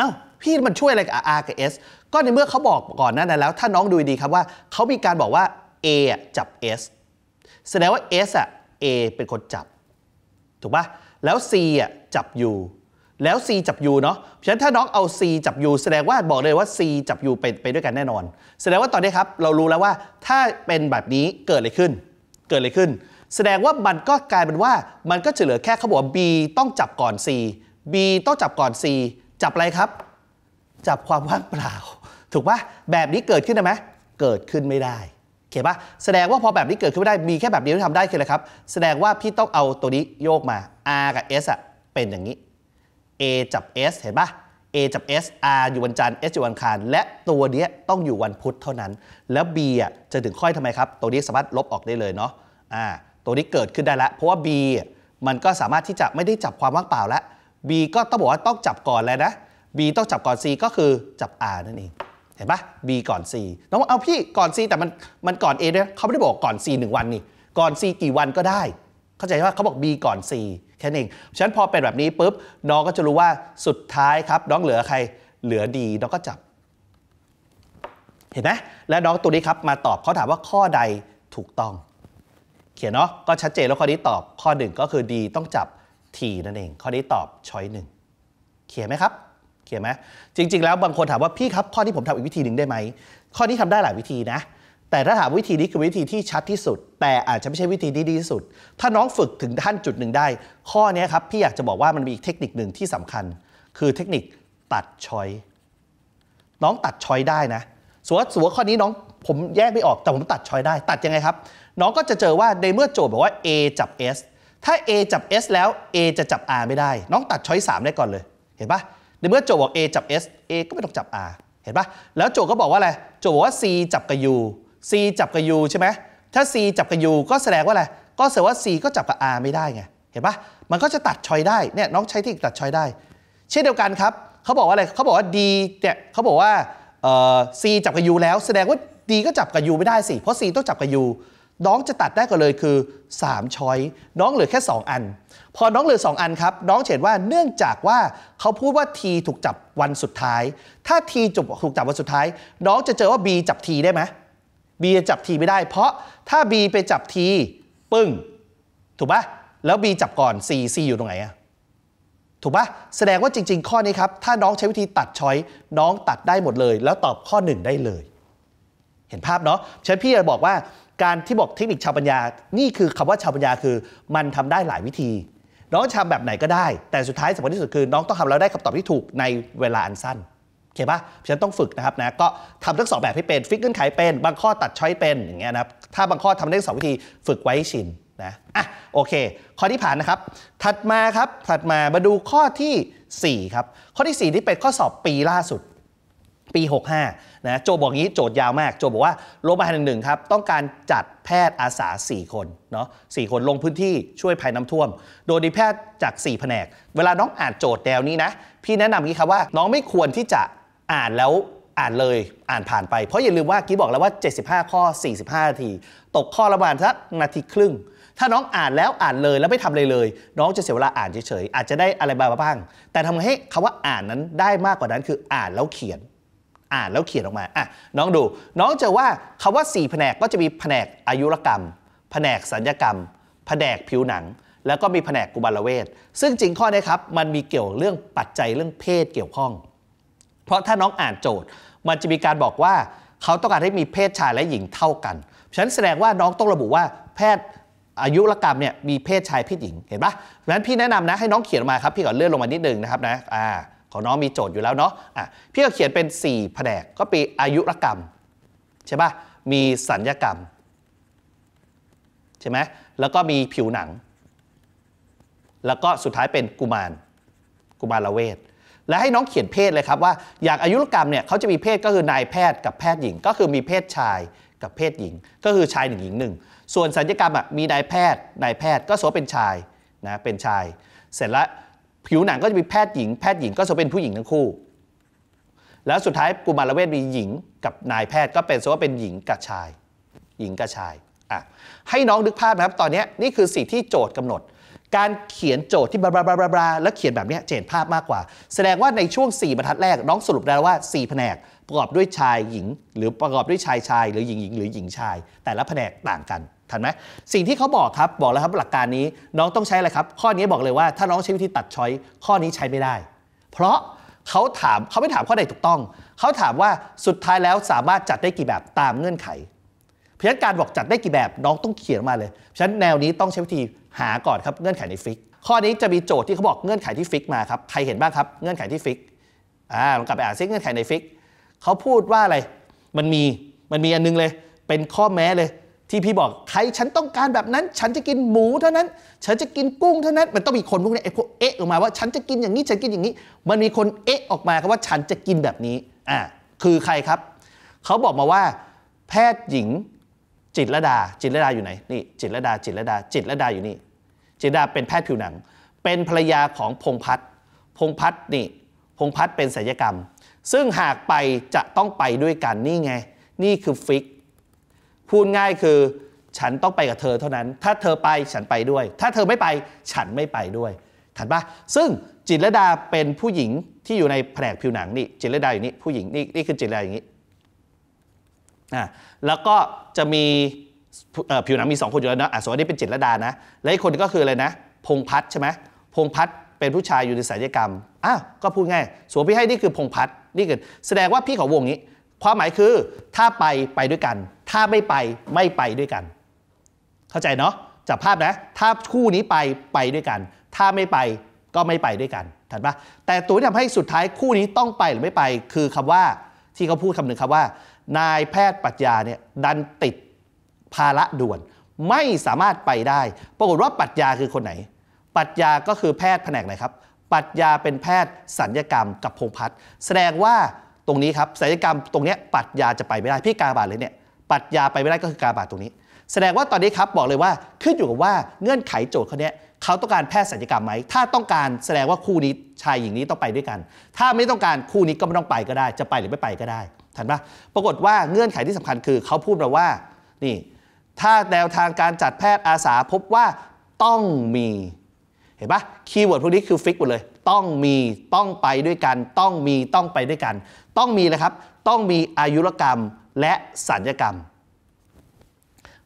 A: อ้าวพี่มันช่วยอะไรกับ R กับ S ก็ในเมื่อเขาบอกก่อนนั้นแล้วถ้าน้องดูดีครับว่า เขามีการบอกว่า A อจับ S แสดงว่า S อ่ะ A เป็นคนจับ ถูกปะแล้ว C อ่ะจับยูแล้ว C จับ U เนาะเพราะฉะนั้นถ้าน้องเอา C จับ U แสดงว่าบอกเลยว่า C จับ U ไปไปด้วยกันแน่นอน แสดงว่าตอนนี้ครับเรารู้แล้วว่าถ้าเป็นแบบนี้เกิดอะไรขึ้น เกิดอะไรขึ้น แสดงว่ามันก็กลายเป็นว่ามันก็จะเหลือแค่เขาบอกว่า B ต้องจับก่อน C B ต้องจับก่อน C จับอะไรครับ จับความว่างเปล่า ถูกปะแบบนี้เกิดขึ้นได้ไหมเกิดขึ้นไม่ได้เข้าปะแสดงว่าพอแบบนี้เกิดขึ้นไม่ได้มีแค่แบบเดียวที่ทำได้คืออะไรครับ แสดงว่าพี่ต้องเอาตัวนี้โยกมา R กับ S อะเป็นอย่างนี้ A จับ S เห็นปะ A จับ S R อยู่วันจันทร์ S อยู่วันคารและตัวนี้ต้องอยู่วันพุธเท่านั้น แล้ว B อ่ะจะถึงค่อยทำไมครับ ตัวนี้สามารถลบออกได้เลยเนาะอ่าตัวนี้เกิดขึ้นได้ละเพราะว่า B มันก็สามารถที่จะไม่ได้จับความว่างเปล่าละ B ก็ต้องบอกว่าต้องจับก่อนแล้วนะ B ต้องจับก่อน C ก็คือจับ R นั่นเองเห็นปะ B ก่อน C น้องเอาพี่ก่อน C แต่มันมันก่อน A นี่ยเขาไม่ได้บอกก่อน C 1วันนี่ก่อน C กี่วันก็ได้ เข้าใจว่าเขาบอก B ก่อน C ค่นั้นเองฉะนั้นพอเป็นแบบนี้ปุ๊บน้องก็จะรู้ว่าสุดท้ายครับ น้องเหลือใคร เหลือดีน้องก็จับ เห็นไหมและน้องตัวนี้ครับมาตอบเขาถามว่าข้อใดถูกต้อง เขียนเนาะก็ชัดเจนแล้วข้อนี้ตอบข้อหนึ่งก็คือดีต้องจับทีนั่นเอง ข้อนี้ตอบช้อยหนึ่งเขียนไหมครับ เขียนไหมจริง ๆ แล้วบางคนถามว่าพี่ครับข้อนี้ผมทำอีกวิธีหนึ่งได้ไหมข้อนี้ทำได้หลายวิธีนะแต่ถ้าถามวิธีนี้คือวิธีที่ชัดที่สุด แต่อาจจะไม่ใช่วิธีที่ดีที่สุด ถ้าน้องฝึกถึงท่านจุดหนึ่งได้ ข้อนี้ครับพี่อยากจะบอกว่ามันมีอีกเทคนิคหนึ่งที่สำคัญ คือเทคนิคตัดชอย น้องตัดชอยได้นะสวสวข้อนี้น้องผมแยกไม่ออก แต่ผมตัดชอยได้ ตัดยังไงครับ น้องก็จะเจอว่าในเมื่อโจทย์บอกว่า A จับ S ถ้า A จับ S แล้ว A จะจับ R ไม่ได้ น้องตัดชอย3ได้ก่อนเลย เห็นปะในเมื่อโจทย์บอก A จับ S A ก็ไม่ต้องจับ R เห็นปะแล้วโจทย์ก็บอกว่าอะไร โจทย์บอกว่า C จับกับ U C จับกับ U ใช่ไหมถ้า C จับกับ U ก็แสดงว่าอะไรก็แสดงว่า C ก็จับกับ R ไม่ได้ไงเห็นปะมันก็จะตัดชอยได้เนี่ยน้องใช้เทคนิคตัดชอยได้ เช่นเดียวกันครับเขาบอกว่าอะไรเขาบอกว่า D เนี่ยเขาบอกว่า C จับกับ U แล้วแสดงว่า D ก็จับกับ U ไม่ได้สิเพราะ C ต้องจับกับ U น้องจะตัดได้ก็เลยคือ3ช้อยน้องเหลือแค่ 2 อัน พอน้องเหลือ 2 อันครับน้องเห็นว่าเนื่องจากว่าเขาพูดว่า T ถูกจับวันสุดท้าย ถ้า T จบถูกจับวันสุดท้ายน้องจะเจอว่า B จับ T ได้ไหม B จะจับ T ไม่ได้ เพราะถ้า B ไปจับ T ปึ้งถูกปะแล้ว B จับก่อน C C อยู่ตรงไหนอะถูกปะแสดงว่าจริง ๆ ข้อนี้ครับ ถ้าน้องใช้วิธีตัดช้อย น้องตัดได้หมดเลย แล้วตอบข้อ 1 ได้เลย เห็นภาพเนาะฉันพี่จะบอกว่าการที่บอกเทคนิคชาวปัญญานี่คือคำว่าชาวปัญญาคือ มันทำได้หลายวิธี น้องทำแบบไหนก็ได้ แต่สุดท้ายสำคัญที่สุดคือน้องต้องทำแล้วได้คำตอบที่ถูกในเวลาอันสั้นเข้าปะฉันต้องฝึกนะครับนะก็ทำทั้งสองแบบให้เป็นฟิกเงื่อนไขเป็นบางข้อตัดช้อยเป็นอย่างเงี้ยนะครับถ้าบางข้อทำได้สองวิธีฝึกไว้ชินนะอ่ะโอเค ข้อที่ผ่านนะครับถัดมาครับถัดมามาดูข้อที่ 4ครับข้อที่4ที่เป็นข้อสอบปีล่าสุดปี65นะโจบอกงี้โจทย์ยาวมากโจบอกว่าโรงพยาบาลหนึ่งครับต้องการจัดแพทย์อาสา 4 คนเนาะสคนลงพื้นที่ช่วยภัยน้ำท่วมโดยดีแพทย์จาก 4 แผนก เวลาน้องอ่านโจทย์แนวนี้นะพี่แนะนำงี้ครับว่าน้องไม่ควรที่จะอ่านแล้วอ่านเลยอ่านผ่านไปเพราะอย่าลืมว่ากี้บอกแล้วว่า 75 ข้อ 45นาที ตกข้อละบระานสักนาทีครึ่ง ถ้าน้องอ่านแล้วอ่านเลยแล้วไม่ทำเลยเลย น้องจะเสียเวลาอ่านเฉยๆอาจจะได้อะไรบ้างบ้างแต่ทำให้คำว่าอ่านนั้นได้มากกว่านั้นคืออ่านแล้วเขียน อ่านแล้วเขียนออกมาอ่ะน้องดูน้องจะว่าคำว่า 4 แผนกก็จะมีแผนกอายุรกรรม แผนกสัญญกรรม แผนกผิวหนัง แล้วก็มีแผนกกุบาลเวชซึ่งจริงข้อนี้ครับมันมีเกี่ยวเรื่องปัจจัยเรื่องเพศเกี่ยวข้องเพราะถ้าน้องอ่านโจทย์มันจะมีการบอกว่าเขาต้องการให้มีเพศชายและหญิงเท่ากันฉะนั้นแสดงว่าน้องต้องระบุว่า แพทย์อายุรกรรมเนี่ยมีเพศชายเพศหญิงเห็นปะเะฉะนั้นพี่แนะนำนะให้น้องเขียนมาครับพี่ก่อเลื่อนลงมานิดนึงนะครับนะอ่าของน้องมีโจทย์อยู่แล้วเนาะอ่ะพี่ก็เขียนเป็น4แผนกก็ปีอายุรกรรมใช่ปะมีสัญญกรรม ใช่ไหมแล้วก็มีผิวหนัง แล้วก็สุดท้ายเป็นกุมารกุมารเวทและให้น้องเขียนเพศเลยครับว่าอย่างอายุรกรรมเนี่ยเขาจะมีเพศก็คือนายแพทย์กับแพทย์หญิง ก็คือมีเพศชายกับเพศหญิงก็คือชายหนึ่งหญิงหนึ่งส่วนสัญญกรรมอ่ะมีนายแพทย์นายแพทย์ก็สซเป็นชายนะเป็นชาย เสร็จแล้วผิวหนังก็จะมีแพทย์หญิงแพทย์หญิงก็สซเป็นผู้หญิงทั้งคู่แล้วสุดท้ายกุมารเวทมีหญิง กับนายแพทย์ก็เป็นสซว่าเป็นหญิงกับชาย หญิงกับชายอ่ะให้น้องนึกภาพนะครับตอนนี้นี่คือสิ่งที่โจทย์กำหนดการเขียนโจทย์ที่บลาบลาบลาแล้วเขียนแบบนี้เจนภาพมากกว่า แสดงว่าในช่วง4บรรทัดแรกน้องสรุปได้ว่า 4 แผนกประกอบด้วยชายหญิง หรือประกอบด้วยชายชายหรือหญิงหญิงหรือหญิงชาย แต่ละแผนกต่างกัน ทันไหมสิ่งที่เขาบอกครับบอกแล้วครับหลักการนี้ น้องต้องใช้อะไรครับข้อนี้บอกเลยว่าถ้าน้องใช้วิธีตัดช้อยข้อนี้ใช้ไม่ได้ เพราะเขาถามเขาไม่ถามข้อใดถูกต้องเขาถามว่าสุดท้ายแล้วสามารถจัดได้กี่แบบตามเงื่อนไขพียงการบอกจัดได้กี่แบบน้องต้องเขียนมาเลย ฉะนั้นแนวนี้ต้องใช้วิธี หาก่อนครับเงื่อนไขในฟิกข้อนี้จะมีโจทย์ที่เขาบอกเงื่อนไขที่ฟิกมาครับใครเห็นบ้างครับเงื่อนไขที่ฟิกอ่าลองกลับไปอ่านซิเงื่อนไขในฟิกเขาพูดว่าอะไรมันมีมันมีอันนึงเลยเป็นข้อแม้เลย ที่พี่บอกใครฉันต้องการแบบนั้น ฉันจะกินหมูเท่านั้น ฉันจะกินกุ้งเท่านั้น มันต้องมีคนพวกนี้ไอ้พวกเอ๊ะออกมาว่าฉันจะกินอย่างนี้ฉันกินอย่างนี้ มันมีคนเอ๊ะออกมาครับว่าฉันจะกินแบบนี้อ่าคือใครครับ เขาบอกมาว่าแพทย์หญิงจิตรดา จิตรดาอยู่ไหน นี่ จิตรดา จิตรดา จิตรดาอยู่นี่ จิตรดาเป็นแพทย์ผิวหนัง เป็นภรรยาของพงพัฒน์พงพัฒน์นี่ พงพัฒน์เป็นศัลยกรรม ซึ่งหากไปจะต้องไปด้วยกันนี่ไง นี่คือฟิก พูดง่ายคือ ฉันต้องไปกับเธอเท่านั้น ถ้าเธอไปฉันไปด้วย ถ้าเธอไม่ไปฉันไม่ไปด้วย ถัดปะซึ่งจิตรดาเป็นผู้หญิงที่อยู่ในแผนกผิวหนัง นี่ จิตรดาอยู่นี่ ผู้หญิงนี่ นี่คือจิตรดาอย่างนี้นะแล้วก็จะมีผิวหนังมี2คนอยู่แล้วนะอ่สวัสดีเป็นจิตรดานะ และอีกคนก็คืออะไรนะ พงพัฒใช่ไหมพงพัฒเป็นผู้ชายอยู่ในสายกรรมอ้าว ก็พูดง่ายสวมพี่ให้นี่คือพงพัฒนี่คือ แสดงว่าพี่ของวงนี้ ความหมายคือถ้าไปไปด้วยกัน ถ้าไม่ไปไม่ไปด้วยกัน เข้าใจเนาะ จับภาพนะ ถ้าคู่นี้ไปไปด้วยกัน ถ้าไม่ไปก็ไม่ไปด้วยกัน ถัดปะแต่ตัวที่ทำให้สุดท้ายคู่นี้ต้องไปหรือไม่ไป คือคำว่าที่เขาพูดคำนึงคับว่านายแพทย์ปัจญาเนี่ยดันติดภาระด่วนไม่สามารถไปได้ปรากฏว่าปัจญาคือคนไหน ปัจญาก็คือแพทย์แผนกไหนครับปัจญาเป็นแพทย์สัญญกรรมกับพงพัฒน์แสดงว่าตรงนี้ครับศัลยกรรมตรงนี้ปัจญาจะไปไม่ได้ พี่กาบาดเลยเนี่ยปัจญาไปไม่ได้ก็คือกาบาดตรงนี้ แสดงว่าตอนนี้ครับบอกเลยว่าขึ้นอยู่กับว่าเงื่อนไขโจทย์เขาเนี้ยเขาต้องการแพทย์ศัลยกรรมไหมถ้าต้องการแสดงว่าคู่นี้ชายหญิงนี้ต้องไปด้วยกัน ถ้าไม่ต้องการคู่นี้ก็ไม่ต้องไปก็ได้จะไปหรือไม่ไปก็ได้ทันปะปรากฏว่าเงื่อนไขที่สำคัญคือเขาพูดมาว่านี่ถ้าแนวทางการจัดแพทย์อาสาพบว่าต้องมีเห็นปะคีย์เวิร์ดพวกนี้คือฟิกหมดเลยต้องมีต้องไปด้วยกันต้องมีต้องไปด้วยกัน ต้องมีเลยครับ ต้องมีอายุรกรรมและสัญญกรรม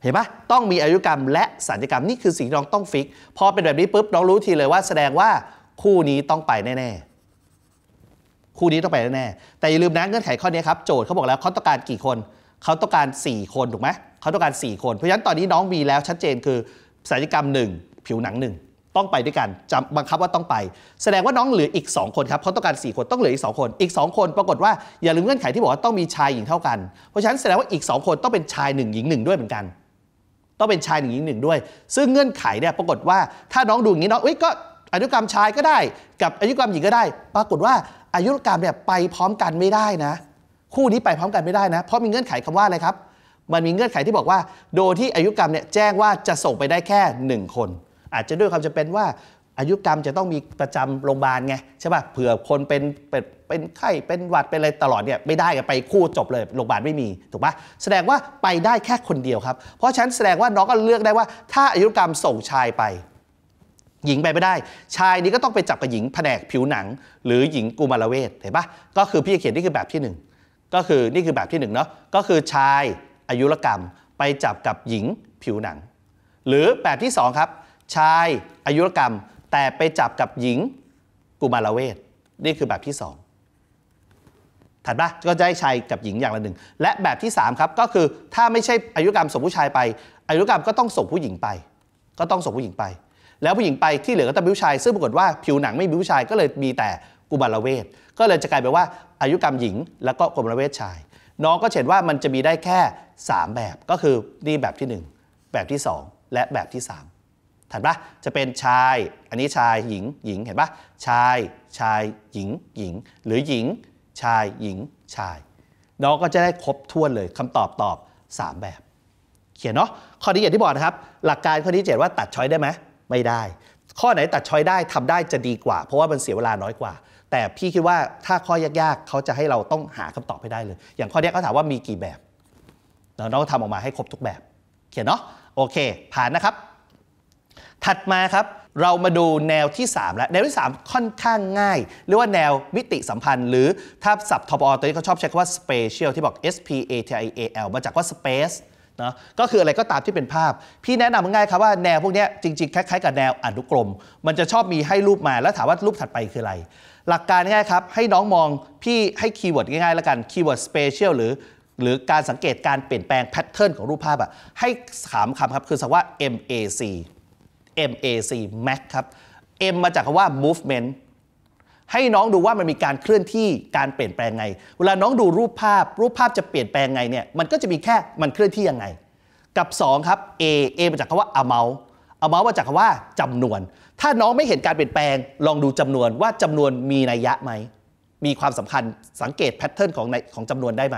A: เห็นปะต้องมีอายุกรรมและสัญญกรรมนี่คือสิ่งที่น้องต้องฟิกพอเป็นแบบนี้ปุ๊บน้องรู้ทีเลยว่า แสดงว่าคู่นี้ต้องไปแน่ๆคู่นี้ต้องไปแน่แต่อย่าลืมนะ เงื่อนไขข้อนี้ครับโจทย์เขาบอกแล้วเขาต้องการกี่คนเขาต้องการ 4 คนถูกไหมเขาต้องการ 4 คน เพราะฉะนั้นตอนนี้น้องมีแล้วชัดเจนคือศัลยกรรม1ผิวหนัง1ต้องไปด้วยกันจำบังคับว่าต้องไป แสดงว่าน้องเหลืออีก 2 คนครับเขาต้องการ 4 คนต้องเหลืออีก 2 คนอีก 2 คนปรากฏว่าอย่าลืมเงื่อนไขที่บอกว่าต้องมีชายหญิงเท่ากัน เพราะฉะนั้นแสดงว่าอีก 2 คนต้องเป็นชาย1หญิง1ด้วยเหมือนกัน ต้องเป็นชายหนึ่งหญิงหนึ่งด้วยซึ่งเงื่อนไขเนี่ยปรากฏว่าถ้าน้องดูอย่างนี้เนาะเอ้ยก็อายุกรรมชายก็ได้ กับอายุกรรมหญิงก็ได้ ปรากฏว่าอายุรกรรมเนี่ยไปพร้อมกันไม่ได้นะ คู่นี้ไปพร้อมกันไม่ได้นะ เพราะมีเงื่อนไขคำว่า อะไรครับ มันมีเงื่อนไขที่บอกว่าโดยที่อายุกรรมเนี่ยแจ้งว่าจะส่งไปได้แค่1 คน อาจจะด้วยความจะเป็นว่า อายุกรรมจะต้องมีประจำโรงพยาบาลไงใช่ป่ะเผื่อคนเป็นเป็นไข้เป็นหวัดเป็นอะไรตลอดเนี่ยไม่ได้ไปคู่จบเลยโรงพยาบาลไม่มี ถูกป่ะแสดงว่าไปได้แค่คนเดียว ครับเพราะฉะนั้นแสดงว่าน้องก็เลือกได้ว่า ถ้าอายุกรรมส่งชายไปหญิงไปไม่ได้ ชายนี้ก็ต้องไปจับกับหญิงแผนกผิวหนัง หรือหญิงกุมารเวทเห็นปะก็คือพี่เขียนนี่คือแบบที่ 1 ก็คือนี่คือแบบที่1เนาะ ก็คือชายอายุรกรรมไปจับกับหญิงผิวหนัง หรือแบบที่2 ครับ ชายอายุรกรรมแต่ไปจับกับหญิงกุมารเวท นี่คือแบบที่2ถัดมาก็จะได้ชายกับหญิงอย่างละหนึ่ง และแบบที่3ครับก็คือถ้าไม่ใช่อายุกรรมส่งผู้ชายไป อายุกรรมก็ต้องส่งผู้หญิงไป ก็ต้องส่งผู้หญิงไปแล้วผู้หญิงไปที่เหลือก็ต้องวผชาย ซึ่งปรากฏว่าผิวหนังไม่มีผู้ชายก็เลยมีแต่กุมารเวทก็เลยจะกลายเป็นว่าอายุกรรมหญิงแล้วก็กุมารเวทชาย น้องก็เห็นว่ามันจะมีได้แค่ 3 แบบก็คือนี่แบบที่ 1 แบบที่ 2 และแบบที่ 3ถัดปะจะเป็นชาย อันนี้ชายหญิง หญิงเห็นปะชาย ชาย หญิง หญิง หรือหญิง ชาย หญิง ชายน้องก็จะได้ครบถ้วนเลยคำตอบตอบ 3 แบบ เขียนเนาะข้อนี้อย่างที่บอกนะครับหลักการข้อนี้เจ็ดว่าตัดช้อยได้ไหมไม่ได้ ข้อไหนตัดช้อยได้ทำได้จะดีกว่า เพราะว่ามันเสียเวลาน้อยกว่า แต่พี่คิดว่าถ้าข้อยากๆเขาจะให้เราต้องหาคำตอบให้ได้เลย อย่างข้อนี้เขาถามว่ามีกี่แบบ เราต้องทำออกมาให้ครบทุกแบบ เขียนเนาะ โอเค ผ่านนะครับ ถัดมาครับเรามาดูแนวที่ 3 แล้วแนวที่ 3 ค่อนข้างง่ายเรียกว่าแนวมิติสัมพันธ์ หรือถ้าศัพท์ทบอตัวนี้เขาชอบใช้คำว่า spatial ที่บอก S P A T I A L มาจากว่า space นะก็คืออะไรก็ตามที่เป็นภาพ พี่แนะนำง่ายครับว่าแนวพวกนี้จริงๆ คล้ายๆกับแนวอนุกรม มันจะชอบมีให้รูปมา แล้วถามว่ารูปถัดไปคืออะไร หลักการง่ายครับ ให้น้องมองพี่ให้คีย์เวิร์ดง่ายๆแล้วกัน คีย์เวิร์ดสเปเชียลหรือ หรือการสังเกตการเปลี่ยนแปลงแพทเทิร์นของรูปภาพอะให้ถามคำครับ คือคำว่า MAC MAC Mac ครับ M มาจากคำว่า movement ให้น้องดูว่ามันมีการเคลื่อนที่ การเปลี่ยนแปลงไง เวลาน้องดูรูปภาพ รูปภาพจะเปลี่ยนแปลงไงเนี่ย มันก็จะมีแค่ มันเคลื่อนที่ยังไง กับ 2 ครับ A A มาจากคำว่า amount amount มาจากคำว่าจำนวน ถ้าน้องไม่เห็นการเปลี่ยนแปลง ลองดูจำนวน ว่าจำนวนมีนัยยะไหม มีความสำคัญสังเกตแพทเทิร์นของของจำนวนได้ไหม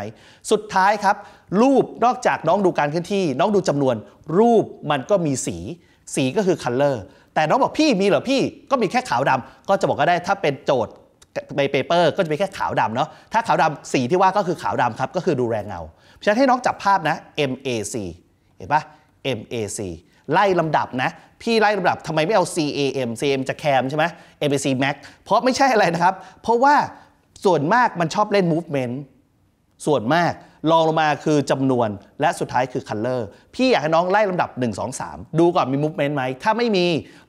A: สุดท้ายครับ รูปนอกจากน้องดูการเคลื่อนที่ น้องดูจำนวน รูปมันก็มีสี สีก็คือคัลเลอร์แต่น้องบอกพี่มีเหรอ พี่ก็มีแค่ขาวดำ ก็จะบอกก็ได้ถ้าเป็นโจทย์ในเปเปอร์ก็จะมีแค่ขาวดำเนาะถ้าขาวดำสีที่ว่าก็คือขาวดำครับก็คือดูแรงเงาฉะนั้นให้น้องจับภาพนะ MAC เห็นปะ MAC ไล่ลำดับนะ พี่ไล่ลำดับทำไมไม่เอา CAM CAM จะแคมใช่ไหม MAC Max เพราะไม่ใช่อะไรนะครับ เพราะว่าส่วนมากมันชอบเล่น movement ส่วนมากลองลงมาคือจำนวนและสุดท้ายคือคัลเลอร์พี่อยากให้น้องไล่ลำดับ1 2 3 ดูก่อนมีมูฟเมนต์ไหมถ้าไม่มี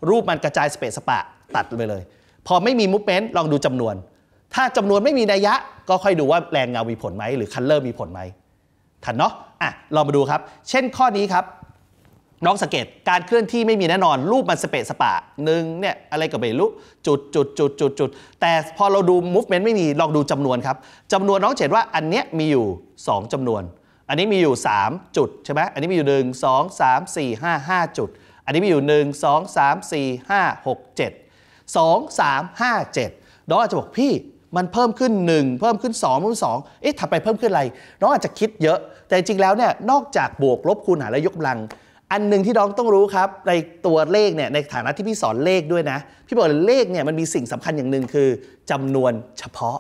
A: รูปมันกระจายสเปซสปะ ตัดไปเลย พอไม่มีมูฟเมนต์ลองดูจำนวน ถ้าจำนวนไม่มีนัยยะ ก็ค่อยดูว่าแรงเงามีผลไหม หรือคัลเลอร์มีผลไหมทันเนาะอ่ะเรามาดูครับ เช่นข้อนี้ครับน้องสังเกตการเคลื่อนที่ไม่มีแน่นอนรูปมันสเปะสปะหนึ่งเนี่ยอะไรก็ไม่รู้จุดจุดจุดจุดจุดแต่พอเราดู movement ไม่มีลองดูจำนวนครับจำนวนน้องเห็นว่าอันเนี้ยมีอยู่ 2 จำนวน อันนี้มีอยู่3จุดใช่ไหมอันนี้มีอยู่ 1 2 3 4 5 5 จุด อันนี้มีอยู่ 1 2 3 4 5 6 7 2 3 5 7น้องอาจจะบอกพี่มันเพิ่มขึ้น 1 เพิ่มขึ้น2เพิ่มงเอ๊ะทำไปเพิ่มขึ้นอะไรน้องอาจจะคิดเยอะ แต่จริงแล้วเนี่ยนอกจากบวกลบคูณหารและยกกำลังอันหนึ่งที่น้องต้องรู้ครับในตัวเลขเนี่ยในฐานะที่พี่สอนเลขด้วยนะพี่บอกเลขเนี่ยมันมีสิ่งสำคัญอย่างหนึ่งคือจำนวนเฉพาะ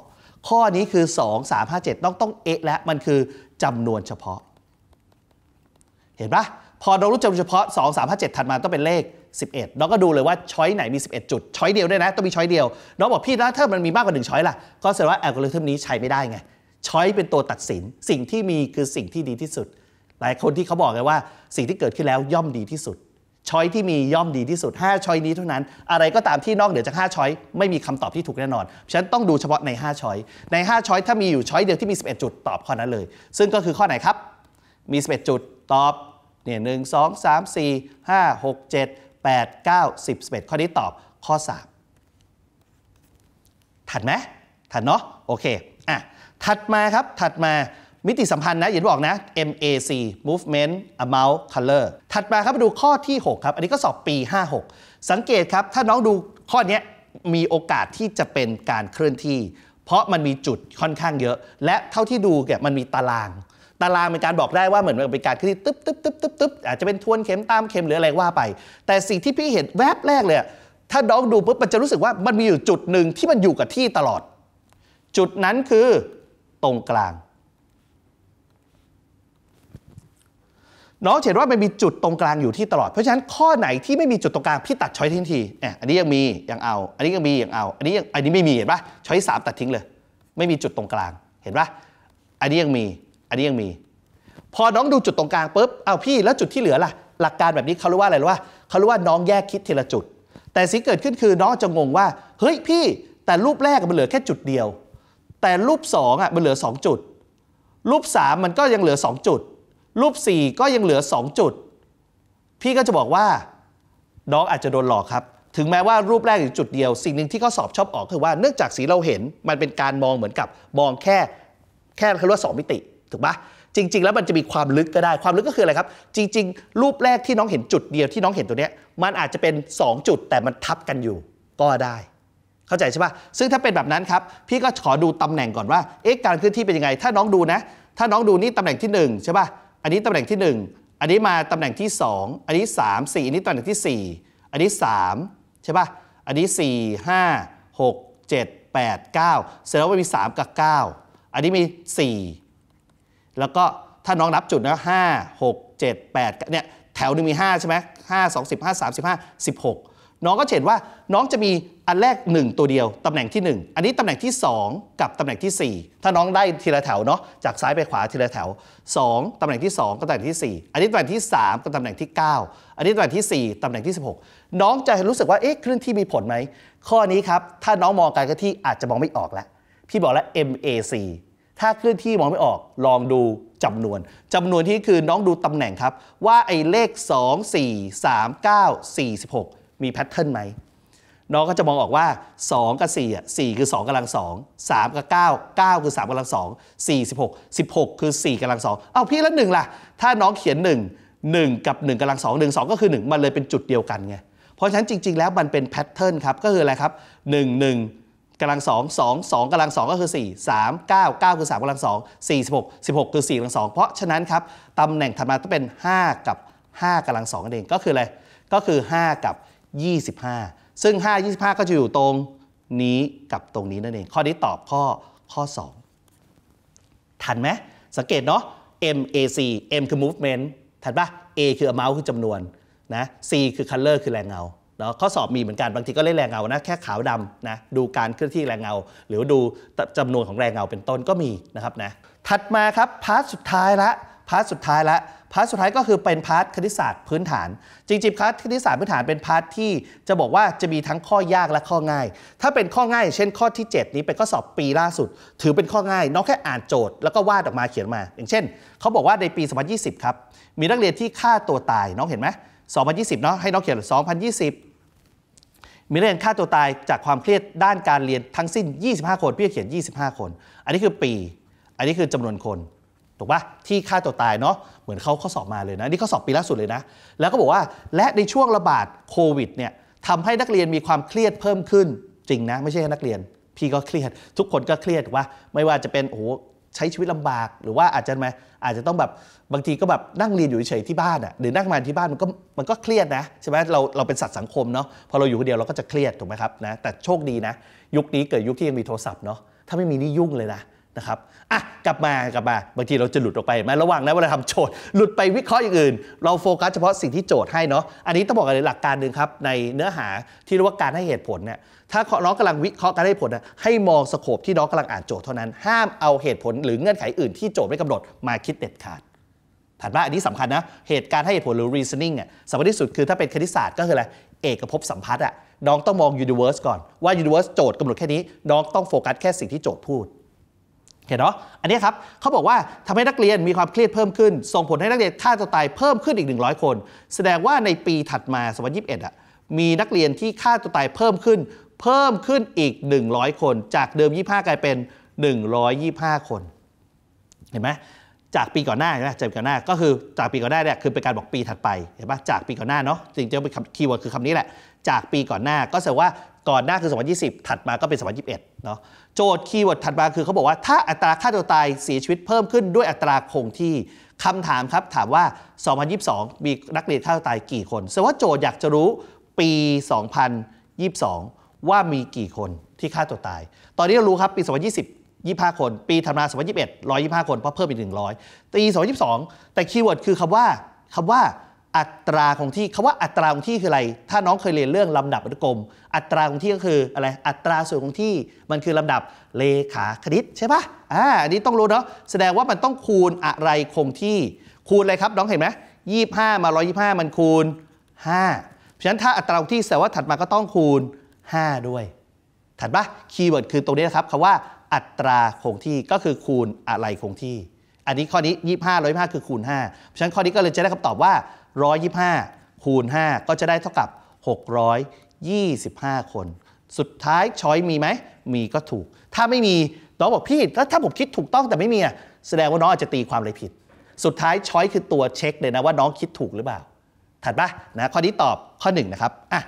A: ข้อนี้คือ 2 3 5 7ต้องต้องเอะและมันคือจำนวนเฉพาะ เห็นปะพอเรารู้จำนวนเฉพาะ 2 3 5 7ถัดมาต้องเป็นเลข 11น้องก็ดูเลยว่าช้อยไหนมี 11จุดช้อยเดียวด้วยนะต้องมีช้อยเดียวน้องบอกพี่ถล้วถ้ามันมีมากกว่า1ช้อยล่ะก็แสดงว่าแอลกอริทึมนี้ใช้ไม่ได้ไงช้อยเป็นตัวตัดสินสิ่งที่มีคือสิ่งที่ดีที่สุดหลายคนที่เขาบอกกันว่าสิ่งที่เกิดขึ้นแล้วย่อมดีที่สุด ช้อยที่มีย่อมดีที่สุด 5 ช้อยนี้เท่านั้น อะไรก็ตามที่นอกเหนือจาก 5 ช้อยไม่มีคำตอบที่ถูกแน่นอน ฉะนั้นต้องดูเฉพาะใน 5 ช้อยใน 5 ช้อยถ้ามีอยู่ช้อยเดียวที่มี 11 จุดตอบข้อนั้นเลย ซึ่งก็คือข้อไหนครับ มี 11 จุดตอบเนี่ยหนึ่งสองสามสี่ห้าหกเจ็ดแปดเก้าสิบสิบเอ็ดข้อนี้ตอบ ข้อสามถัดไหมถัดเนาะโอเคอ่ะถัดมาครับถัดมามิติสัมพันธ์นะอย่าบอกนะ MAC Movement Amount Color ถัดมาครับมาดูข้อที่ 6 ครับ อันนี้ก็สอบปี 56 สังเกตครับถ้าน้องดูข้อนี้มีโอกาสที่จะเป็นการเคลื่อนที่ เพราะมันมีจุดค่อนข้างเยอะ และเท่าที่ดูเนี่ยมันมีตาราง ตารางเป็นการบอกได้ว่าเหมือนเป็นการเคลื่อนที่ตึ๊บตึ๊บตึ๊บตึ๊บตึ๊บอาจจะเป็นทวนเข็มตามเข็มหรืออะไรว่าไป แต่สิ่งที่พี่เห็นแวบแรกเลย ถ้าน้องดูปุ๊บมันจะรู้สึกว่ามันมีอยู่จุดหนึ่งที่มันอยู่กับที่ตลอด จุดนั้นคือตรงกลางน้องเห็นว่ามันมีจุดตรงกลางอยู่ที่ตลอด เพราะฉะนั้นข้อไหนที่ไม่มีจุดตรงกลางพี่ตัดช้อยทิ้งทีเนี่ยอันนี้ยังมียังเอา อันนี้ยังมียังเอา อันนี้ยังอันนี้ไม่มีเห็นปะช้อยสามตัดทิ้งเลยไม่มีจุดตรงกลางเห็นปะอันนี้ยังมี อันนี้ยังมี พอน้องดูจุดตรงกลางปุ๊บ เอาพี่แล้วจุดที่เหลือล่ะ หลักการแบบนี้เขารู้ว่าอะไรรู้ว่าเขารู้ว่าน้องแยกคิดทีละจุด แต่สิ่งเกิดขึ้นคือน้องจะงงว่าเฮ้ยพี่ แต่รูปแรกมันเหลือแค่จุดเดียว แต่รูปสองอ่ะมันเหลือสองจุดรูปสามมันก็ยังเหลืองจุดรูป 4 ก็ยังเหลือ 2 จุด พี่ก็จะบอกว่าน้องอาจจะโดนหลอกครับ ถึงแม้ว่ารูปแรกอยู่จุดเดียว สิ่งหนึ่งที่เขาสอบชอบออกคือว่าเนื่องจากสีเราเห็น มันเป็นการมองเหมือนกับมองแค่แค่เขาเรียกว่าสมิติถูกปะจริง ๆ แล้วมันจะมีความลึกก็ได้ ความลึกก็คืออะไรครับ จริงๆ รูปแรกที่น้องเห็นจุดเดียว ที่น้องเห็นตัวเนี้ยมันอาจจะเป็น 2 จุดแต่มันทับกันอยู่ก็ได้ เข้าใจใช่ปะซึ่งถ้าเป็นแบบนั้นครับพี่ก็ขอดูตำแหน่งก่อนว่าเอ๊ะการเคลื่อนที่เป็นยังไง ถ้าน้องดูนะถ้าน้องดูนี่ตำแหน่งที่1ใช่ปะอันนี้ตำแหน่งที่ 1 อันนี้มาตำแหน่งที่ 2 อันนี้ 3 4 อันนี้ตำแหน่งที่ 4 อันนี้ 3 ใช่ปะ่ะ อันนี้ 4 5 6 7 8 9เสร็จแล้วมันมี 3 กับ 9 อันนี้มี 4 แล้วก็ถ้าน้องนับจุดนะ5 6 7 8เนี่ยแถวนึงมี 5 ใช่ไหม5 2 0 5 3 5 16น้องก็เห็นว่าน้องจะมีอันแรก 1 ตัวเดียวตำแหน่งที่ 1 อันนี้ตำแหน่งที่ 2 กับตำแหน่งที่ 4 ถ้าน้องได้ทีละแถวเนาะจากซ้ายไปขวาทีละแถว 2ตำแหน่งที่2กับตำแหน่งที่ 4 อันนี้ตำแหน่งที่3กับตำแหน่งที่ 9 อันนี้ตำแหน่งที่ 4ตำแหน่งที่ 16 น้องจะรู้สึกว่าเอ๊ะคลื่นที่มีผลไหมข้อนี้ครับถ้าน้องมองการกรลที่อาจจะมองไม่ออกแล้วพี่บอกแล้ว MAC ถ้าคลื่นที่มองไม่ออก ลองดูจำนวน จำนวนที่คือน้องดูตำแหน่งครับว่าไอ้เลข 2 4 3 9 46มีแพทเทิร์นไหม น้องก็จะมองออกว่า 2 กับ4อ่ะ4คือ 2กำลัง 2 3 กับ 9 9 คือ 3กำลัง2 4 16 16 คือ 4กำลัง2เอ้าพี่แล้ว1ล่ะ ถ้าน้องเขียน 1 1 กับ 1กำลัง 2 1 2 ก็คือ 1 มันเลยเป็นจุดเดียวกันไง เพราะฉะนั้นจริง ๆ แล้วมันเป็นแพทเทิร์นครับ ก็คืออะไรครับ1 1กำลัง 2 2 2กำลัง2ก็คือ 4 3 9 9 คือ3กำลัง2 4 16 16 คือ4กำลัง2เพราะฉะนั้นครับตำแหน่งถัดมาต้องเป็น 5 กับ5กำาลัง2นั่นเองก็คืออะไรก็คือ 5 กับ25 ซึ่ง 5 25 ก็จะอยู่ตรงนี้กับตรงนี้นั่นเอง ข้อนี้ตอบข้อข้อ 2 ทันไหม สังเกตเนาะ MAC M คือ movement ทันปะ A คือ amount คือจำนวนนะ C คือ color คือแรงเงาเนาะข้อสอบมีเหมือนกัน บางทีก็เล่นแรงเงานะ แค่ขาวดำนะ ดูการเคลื่อนที่แรงเงา หรือดูจำนวนของแรงเงาเป็นต้นก็มีนะครับนะ ถัดมาครับ พาร์ทสุดท้ายละ พาร์ทสุดท้ายละพาร์ทสุดท้ายก็คือเป็นพาร์ทคณิตศาสตร์พื้นฐานจริงๆพาร์ทคณิตศาสตร์พื้นฐานเป็นพาร์ทที่จะบอกว่าจะมีทั้งข้อยากและข้อง่าย ถ้าเป็นข้อง่ายเช่น ข้อที่ 7 นี้เป็นข้อสอบปีล่าสุด ถือเป็นข้อง่ายน้องแค่อ่านโจทย์แล้วก็วาดออกมาเขียนมา อย่างเช่นเขาบอกว่าในปี 2020 ครับมีนักเรียนที่ฆ่าตัวตายน้องเห็นไหม 2020 เนาะให้น้องเขียน 2020 มีนักเรียนฆ่าตัวตายจากความเครียดด้านการเรียนทั้งสิ้น 25 คนพี่เขียน 25 คน อันนี้คือปี อันนี้คือจำนวนคนถูกปะที่ฆ่าตัวตายเนาะเหมือนเขาเขาสอบมาเลยนะนี่เขาสอบปีล่าสุดเลยนะแล้วก็บอกว่าและในช่วงระบาดโควิดเนี่ยทำให้นักเรียนมีความเครียดเพิ่มขึ้น จริงนะไม่ใช่แค่นักเรียนพี่ก็เครียด ทุกคนก็เครียดว่าไม่ว่าจะเป็นโอ้ใช้ชีวิตลำบาก หรือว่าอาจจะไหมอาจจะต้องแบบบางทีก็แบบนั่งเรียนอยู่เฉยที่บ้านอ่ะหรือนั่งมาที่บ้านมันก็มันก็เครียดนะ ใช่ไหมเราเราเป็นสัตว์สังคมเนาะพอเราอยู่คนเดียวเราก็จะเครียดถูกไหมครับนะแต่โชคดีนะ ยุคนี้เกิดยุคที่ยังมีโทรศัพท์เนาะถ้าไม่มีนี่ยุ่งเลยนะนะครับ อ่ะกลับมากลับมาบางทีเราจะหลุดออกไปไหมระหว่างนั้นเวลาทำโจทย์ หลุดไปวิเคราะห์อย่างอื่น เราโฟกัสเฉพาะสิ่งที่โจทย์ให้เนาะอันนี้ต้องบอกกันเลยหลักการหนึ่งครับในเนื้อหาที่เรียกว่าการให้เหตุผลเนี่ยถ้าน้องกำลังวิเคราะห์การให้ผลนะให้มองสโคปที่น้องกำลังอ่านโจทย์เท่านั้น ห้ามเอาเหตุผลหรือเงื่อนไขอื่นที่โจทย์ไม่กำหนดมาคิดเด็ดขาดถัดมาอันนี้สำคัญนะเหตุการณ์ให้เหตุผลหรือ reasoning อ่ะสำคัญที่สุดคือถ้าเป็นคณิตศาสตร์ก็คืออะไรเอกภพสัมพัทธ์อ่ะน้องต้องมอง universe ก่อนว่า universe โจทย์กาหนดแค่นี้น้องต้องโฟกัสแค่สิ่งที่โจทย์พูดคเนาะอันนี้ครับเขาบอกว่าทำให้นักเรียนมีความเครียดเพิ่มขึ้น ส่งผลให้นักเรียนฆ่าตัวตายเพิ่มขึ้นอีก 100 คน แสดงว่าในปีถัดมาส2021อ่ะมีนักเรียนที่ฆ่าตัวตายเพิ่มขึ้น เพิ่มขึ้นอีก 100 คนจากเดิม 25 กลายเป็น 125 คนเห็นไหมจากปีก่อนหน้านมจากปีก่อนหน้าก็คือจากปีก่อนหน้าเนี่ยคือเป็นการบอกปีถัดไปเห็นปะจากปีก่อนหน้าเนาะจริงๆเป็นคีย์เวิร์ดคือคำนี้แหละจากปีก่อนหน้าก็แสดงว่าก่อนหน้าคือ2020 ถัดมาก็เป็น2021เนาะโจทย์คีย์เวิร์ดถัดมาคือเขาบอกว่าถ้าอัตราค่าตัวตายเสียชีวิตเพิ่มขึ้นด้วยอัตราคงที่คำถามครับ ถามว่า 2022 มีนักเรียนฆ่าตัวตายกี่คน แสดงว่าโจทย์อยากจะรู้ปี 2022 ว่ามีกี่คนที่ฆ่าตัวตาย ตอนนี้เรารู้ครับปี 2020 25 คน ปีธันวา2021 125 คน เพราะเพิ่มอีก100ตี2022 แต่คีย์เวิร์ดคือคำว่าคำว่าอัตราคงที่คาว่าอัตราคงที่คืออะไร ถ้าน้องเคยเรียนเรื่องลำดับอนุกรม อัตราคงที่ก็คืออะไรอัตราส่วนคงที่มันคือลำดับเลขาคณิตใช่ปะอ่าอันนี้ต้องรู้เนาะแสดงว่ามันต้องคูณอะไรคงที่ คูณอะไรครับน้องเห็นไหมยี่ห้ามาร้อยยี่ห้ามันคูณห้าเพราะฉะนั้นถ้าอัตราคงที่แสดงว่าถัดมาก็ต้องคูณห้าด้วยถัดปะคีย์เวิร์ดคือตรงนี้นะครับคำว่าอัตราคงที่ก็คือคูณอะไรคงที่ อันนี้ข้อนี้ยี่ห้าร้อยห้าคือคูณห้าเพราะฉะนั้นข้อนี้ก็เลยจะได้คำตอบว่า125คูณ 5 ก็จะได้เท่ากับ 625 คน สุดท้ายช้อยมีไหมมีก็ถูก ถ้าไม่มี น้องบอกพี่แล้วถ้าผมคิดถูกต้องแต่ไม่มีอ่ะแสดงว่าน้องอาจจะตีความอะไรผิด สุดท้ายช้อยคือตัวเช็คเลยนะว่าน้องคิดถูกหรือเปล่าถัดปะนะข้อนี้ตอบข้อ1นนะครับอ่ะ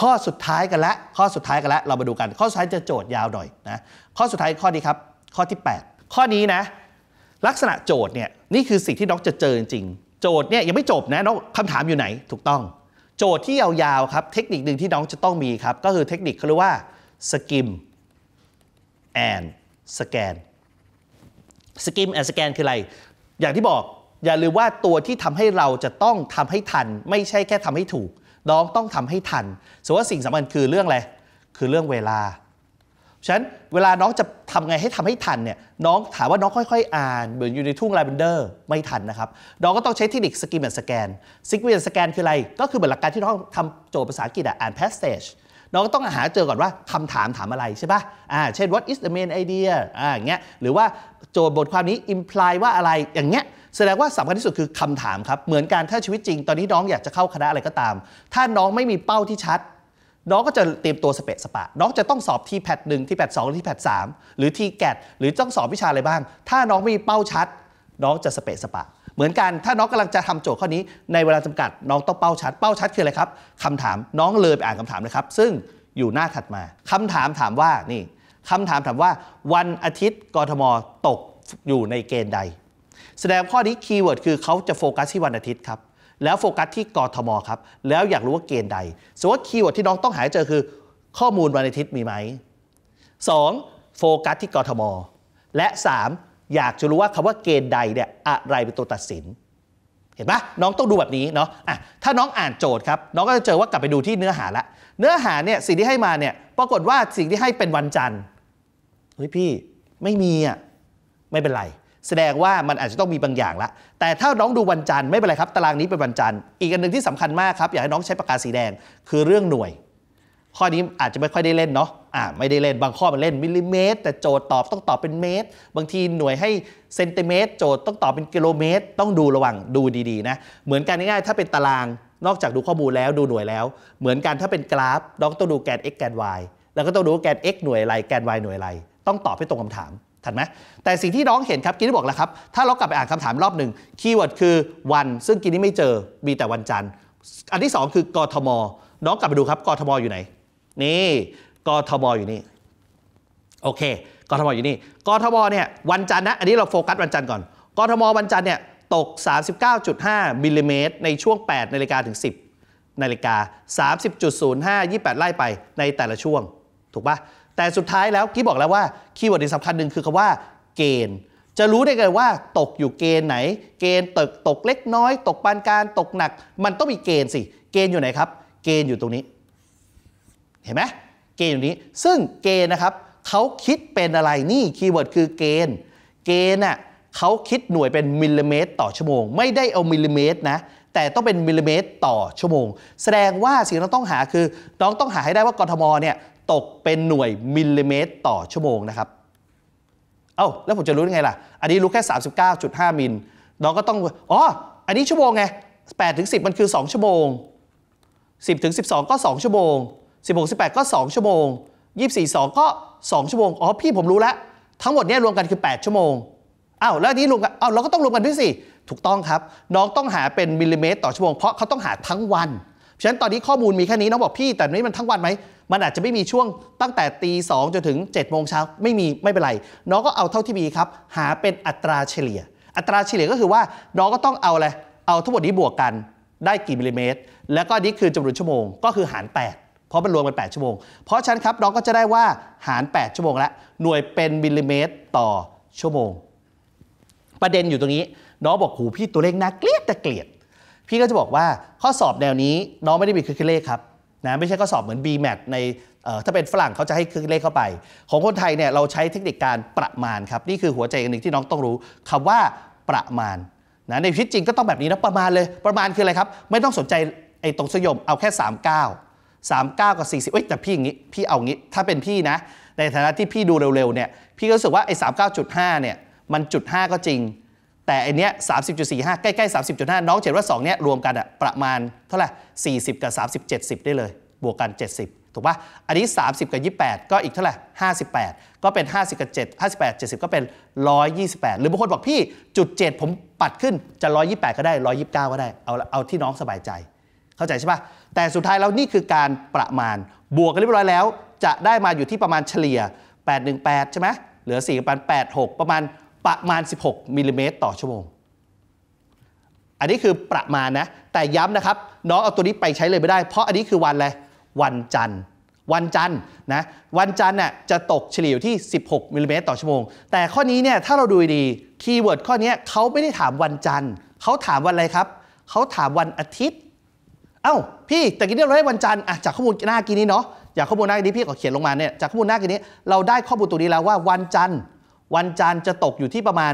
A: ข้อสุดท้ายกันละข้อสุดท้ายกันละเรามาดูกัน ข้อสุดท้ายจะโจทย์ยาวหน่อยนะข้อสุดท้ายข้อนี้ครับ ข้อที่ 8 ข้อนี้นะ ลักษณะโจทย์เนี่ยนี่คือสิ่งที่น้องจะเจอจริงโจทย์เนี่ยยังไม่จบนะน้องคำถามอยู่ไหนถูกต้อง โจทย์ที่ยาวๆครับ เทคนิคหนึ่งที่น้องจะต้องมีครับก็คือเทคนิคเขาเรียกว่าสกิมแอนสแกนสกิมแอนสแกนคืออะไร อย่างที่บอก อย่าลืมว่าตัวที่ทำให้เราจะต้องทำให้ทัน ไม่ใช่แค่ทำให้ถูก น้องต้องทำให้ทันส่วนว่าสิ่งสำคัญคือเรื่องอะไรคือเรื่องเวลาฉะนั้นเวลาน้องจะทำไงให้ทำให้ทันเนี่ยน้องถามว่าน้องค่อยๆ อ่าน เหมือนอยู่ในทุ่งลาเวนเดอร์ไม่ทันนะครับน้องก็ต้องใช้เทคนิคสกิมแอนสแกนสกิมแอนสแกนคืออะไร ก็คือเหมือนหลักการที่น้องทำโจทย์ภาษาอังกฤษอ่าน p พสเซจน้องก็ต้องหาเจอก่อนว่าคำถามถามอะไรใช่ปะ่ะเช่น what is the main idea อ่าอย่างเงี้ยหรือว่าโจทย์บทความนี้ imply ว่าอะไรอย่างเงี้ย แสดงว่าสำคัญที่สุดคือคำถามครับเหมือนการถ้าชีวิตจริงตอนนี้น้องอยากจะเข้าคณะอะไรก็ตาม ถ้าน้องไม่มีเป้าที่ชัดน้องก็จะเตรียมตัวสเปะสปะน้องจะต้องสอบที่แพทหนึ่งที่แพทสองที่แพทสามหรือที่แกดหรือต้องสอบวิชาอะไรบ้าง ถ้าน้องไม่มีเป้าชัดน้องจะสเปะสปะ เหมือนกันถ้าน้องกำลังจะทำโจทย์ข้อนี้ในเวลาจำกัดน้องต้องเป้าชัดเป้าชัดคืออะไรครับคำถามน้องเลยไปอ่านคำถามเลยครับ ซึ่งอยู่หน้าถัดมา คำถามถามว่านี่คำถามถามว่าวันอาทิตย์กรทมตกอยู่ในเกณฑ์ใด แสดงข้อนี้คีย์เวิร์ดคือเขาจะโฟกัสที่วันอาทิตย์ครับแล้วโฟกัสที่กรทมครับแล้วอยากรู้ว่าเกณฑ์ใดสมมติว่าคีย์เวิร์ดที่น้องต้องหาเจอคือข้อมูลวันอาทิตย์มีไหม 2. โฟกัสที่กรทมและ 3. อยากจะรู้ว่าคำว่าเกณฑ์ใดเนี่ยอะไรเป็นตัวตัดสิน เห็นปะน้องต้องดูแบบนี้เนาะอ่ะถ้าน้องอ่านโจทย์ครับน้องก็จะเจอว่ากลับไปดูที่เนื้อหาละ เนื้อหาเนี่ยสิ่งที่ให้มาเนี่ยปรากฏว่าสิ่งที่ให้เป็นวันจันทร์เฮ้ยพี่ไม่มีอ่ะไม่เป็นไรแสดงว่ามันอาจจะต้องมีบางอย่างละแต่ถ้าน้องดูวันจันทร์ไม่เป็นไรครับตารางนี้เป็นวันจันทร์อีกอันหนึ่งที่สำคัญมากครับอยากให้น้องใช้ปากกาสีแดง คือเรื่องหน่วย ข้อนี้อาจจะไม่ค่อยได้เล่นเนาะอ่าไม่ได้เล่น บางข้อมันเล่นมิลลิเมตร แต่โจทย์ตอบต้องตอบเป็นเมตร บางทีหน่วยให้เซนติเมตร โจทย์ต้องตอบเป็นกิโลเมตร ต้องดูระวังดูดี ๆนะ เหมือนกันง่ายๆ ถ้าเป็นตารางนอกจากดูข้อมูลแล้วดูหน่วยแล้ว เหมือนกันถ้าเป็นกราฟน้องต้องดูแกน x แกน y แล้วก็ต้องดูแกน x หน่วยอะไร แกน y หน่วยอะไรต้องตอบให้ตรงคำถามถัดไหมแต่สิ่งที่น้องเห็นครับกินนี่บอกแล้วครับ ถ้าเรากลับไปอ่านคำถามรอบหนึ่งคีย์เวิร์ดคือวันซึ่งกินนี่ไม่เจอมีแต่วันจันทร์ อันที่ 2 คือกทมน้องกลับไปดูครับกทมอยู่ไหนนี่ กทมอยู่นี่โอเคกทมอยู่นี่กทมเนี่ยวันจันทร์นะอันนี้เราโฟกัสวันจันทร์ก่อนกทมวันจันทร์เนี่ยตก39.5มิลลิเมตรในช่วง8นาฬิกาถึง 10นาฬิกา30.05 28ไล่ไปในแต่ละช่วง ถูกปะแต่สุดท้ายแล้วกี้บอกแล้วว่าคีย์เวิร์ดที่สำคัญหนึ่งคือคำว่าเกณฑ์จะรู้ได้ไงว่าตกอยู่เกณฑ์ไหน เกณฑ์ตกตกเล็กน้อย ตกปานกลางตกหนัก มันต้องมีเกณฑ์สิเกณฑ์อยู่ไหนครับ เกณฑ์อยู่ตรงนี้ เห็นไหมเกณฑ์อยู่นี้ซึ่งเกณฑ์นะครับเขาคิดเป็นอะไรนี่คีย์เวิร์ดคือเกณฑ์ เกณฑ์น่ะเขาคิดหน่วยเป็นมิลลิเมตร ต่อชั่วโมงไม่ได้เอามิลลิเมตรนะแต่ต้องเป็นมิลลิเมตร ต่อชั่วโมง แสดงว่าสิ่งที่เราต้องหาคือน้องต้องหาให้ได้ว่ากรทมเนี่ยตกเป็นหน่วยมิลลิเมตรต่อชั่วโมงนะครับ เอา้าแล้ว ผมจะรู้ได้ไงล่ะ อันนี้รู้แค่ 39.5 มิลน้องก็ต้อง อ๋อ อันนี้ชั่วโมงไง8ถึง10 มันคือ 2 ชั่วโมง10ถึง12 ก็ 2 ชั่วโมง 16 18 ก็ 2 ชั่วโมง 24 2 ก็ 2ชั่วโมง อ๋อพี่ผมรู้แล้วทั้งหมดเนี้ยรวมกันคือ 8 ชั่วโมงอ้าวแล้วนี้รวมกันอ้าวเราก็ต้องรวมกันด้วยสิถูกต้องครับน้องต้องหาเป็นมิลลิเมตร ต่อชั่วโมงเพราะเขาต้องหาทั้งวันฉะนั้นตอนนี้ข้อมูลมีแค่นี้น้องบอกพี่แต่นี้มันทั้งวันไหมมันอาจจะไม่มีช่วงตั้งแต่ตีสองจนถึง7จ็ดโมงเช้าไม่มีไม่เป็นไรน้องก็เอาเท่าที่มีครับหาเป็นอัตราเฉลี่ย อัตราเฉลี่ยก็คือว่าน้องก็ต้องเอาอะไรเอาทั้งหมดนี้บวกกันได้กี่มิลลิเมตร แล้วก็นี้คือจำนวนชั่วโมงก็คือหาร8เพราะมันรวมกัน 8 ชั่วโมง เพราะฉะนั้นครับน้องก็จะได้ว่าหาร 8 ชั่วโมงละ หน่วยเป็นมิลลิเมตรต่อชั่วโมง ประเด็นอยู่ตรงนี้น้องบอกหูพี่ตัวเลขน่าเกลียดแต่เกลียด พี่ก็จะบอกว่าข้อสอบแนวนี้น้องไม่ได้มีคือเลขครับนะไม่ใช่ก็สอบเหมือน BMAT ในถ้าเป็นฝรั่งเขาจะให้คือเลขเข้าไป ของคนไทยเนี่ยเราใช้เทคนิคการประมาณครับนี่คือหัวใจอันหนึ่งที่น้องต้องรู้คำว่าประมาณนะในชีวิตจริงก็ต้องแบบนี้นะประมาณเลยประมาณคืออะไรครับ ไม่ต้องสนใจไอ้ตรงสยมเอาแค่ 39 39กับ40เอ้ยแต่พี่อย่างนี้พี่เอางี้ถ้าเป็นพี่นะในฐานะที่พี่ดูเร็วๆเนี่ยพี่ก็รู้สึกว่าไอ้39.5เนี่ยมันจุด5ก็จริงแต่อันเนี้ยสามสิบจุดสี่ห้าใกล้ๆสามสิบจุดห้าน้องเห็นว่าสองเนี้ยรวมกันอะประมาณเท่าไหร่สี่สิบกับสามสิบเจ็ดสิบได้เลย บวกกันเจ็ดสิบถูกปะอันนี้สสามิบกับยี่แปดก็อีกเท่าไหร่ห้าสิบแปดก็เป็นห้าสิบกับเเจจ็ดดห้าสิบแป็ดสิบก็เป็นร้อยยี่สิบแปดหรือบางคนบอกพี่จุดเจ็ดผมปัดขึ้นจะร้อยยี่แปดก็ได้ร้อยยี่สิบเก้าก็ได้เอาเอาที่น้องสบายใจ เข้าใจใช่ปะแต่สุดท้ายแล้วนี่คือการประมาณ บวกกันเรียบร้อยแล้วจะได้มาอยู่ที่ประมาณเฉลี่ย 818 ใช่ไหมเหลือ4ประมาณ86 ประมาณประมาณ 16มิลิเมตรต่อชั่วโมง อันนี้คือประมาณนะ แต่ย้ำนะครับ น้องเอาตัวนี้ไปใช้เลยไม่ได้ เพราะอันนี้คือวันอะไร วันจันทร์ วันจันทร์นะ วันจันทร์น่ะจะตกเฉลี่ยอยู่ที่ 16มิลิเมตรต่อชั่วโมง แต่ข้อนี้เนี่ย ถ้าเราดูดีคีย์เวิร์ดข้อนี้เขาไม่ได้ถามวันจันทร์ เขาถามวันอะไรครับ เขาถามวันอาทิตย์ เอ้า พี่แต่กินเราได้วันจันทร์อะจากข้อมูลหน้ากินนี้เนาะ จากข้อมูลหน้ากินี้พี่ขอเขียนลงมาเนี่ยจากข้อมูลหน้ากินนี้เราได้ข้อมูลตัวนี้แล้วว่าวันจันทร์วันจันทร์จะตกอยู่ที่ประมาณ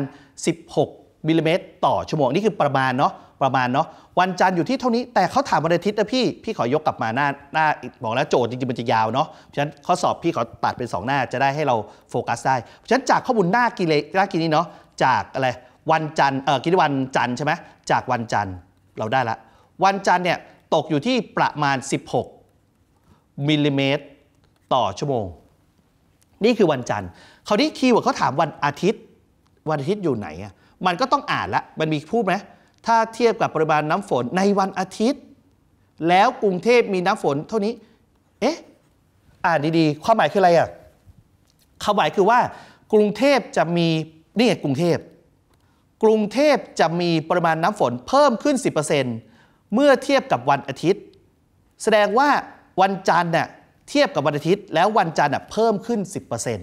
A: 16 มิลลิเมตรต่อชั่วโมงนี่คือประมาณเนาะประมาณเนาะวันจันทร์อยู่ที่เท่านี้แต่เขาถามวันอาทิตย์นะพี่พี่ขอยกกลับมาหน้าหน้าบอกแล้วโจทย์จริงๆมันจะยาวเนาะเพราะฉะนั้นข้อสอบพี่ขอตัดเป็น 2 หน้าจะได้ให้เราโฟกัสได้เพราะฉะนั้นจากข้อมูลหน้ากิเลหน้ากินนี้เนาะจากอะไรวันจันทร์เออกินวันจันทร์ใช่ไหมจากวันจันทร์เราได้ละ วันจันทร์เนี่ยตกอยู่ที่ประมาณ 16 มิลลิเมตรต่อชั่วโมง นี่คือวันจันทร์คราวนี้คีย์เวิร์ดเขาถามวันอาทิตย์วันอาทิตย์อยู่ไหนอ่ะมันก็ต้องอ่านละ มันมีพูดไหมถ้าเทียบกับปริมาณน้ำฝนในวันอาทิตย์ แล้วกรุงเทพมีน้ำฝนเท่านี้ เอ๊ะ อ่านดีๆ ความหมายคืออะไรอ่ะความหมายคือว่า กรุงเทพจะมีนี่ไงกรุงเทพ กรุงเทพจะมีปริมาณน้ำฝนเพิ่มขึ้น 10%เมื่อเทียบกับวันอาทิตย์ แสดงว่าวันจันทร์เนี่ยเทียบกับวันอาทิตย์ แล้ววันจันทร์เพิ่มขึ้น 10%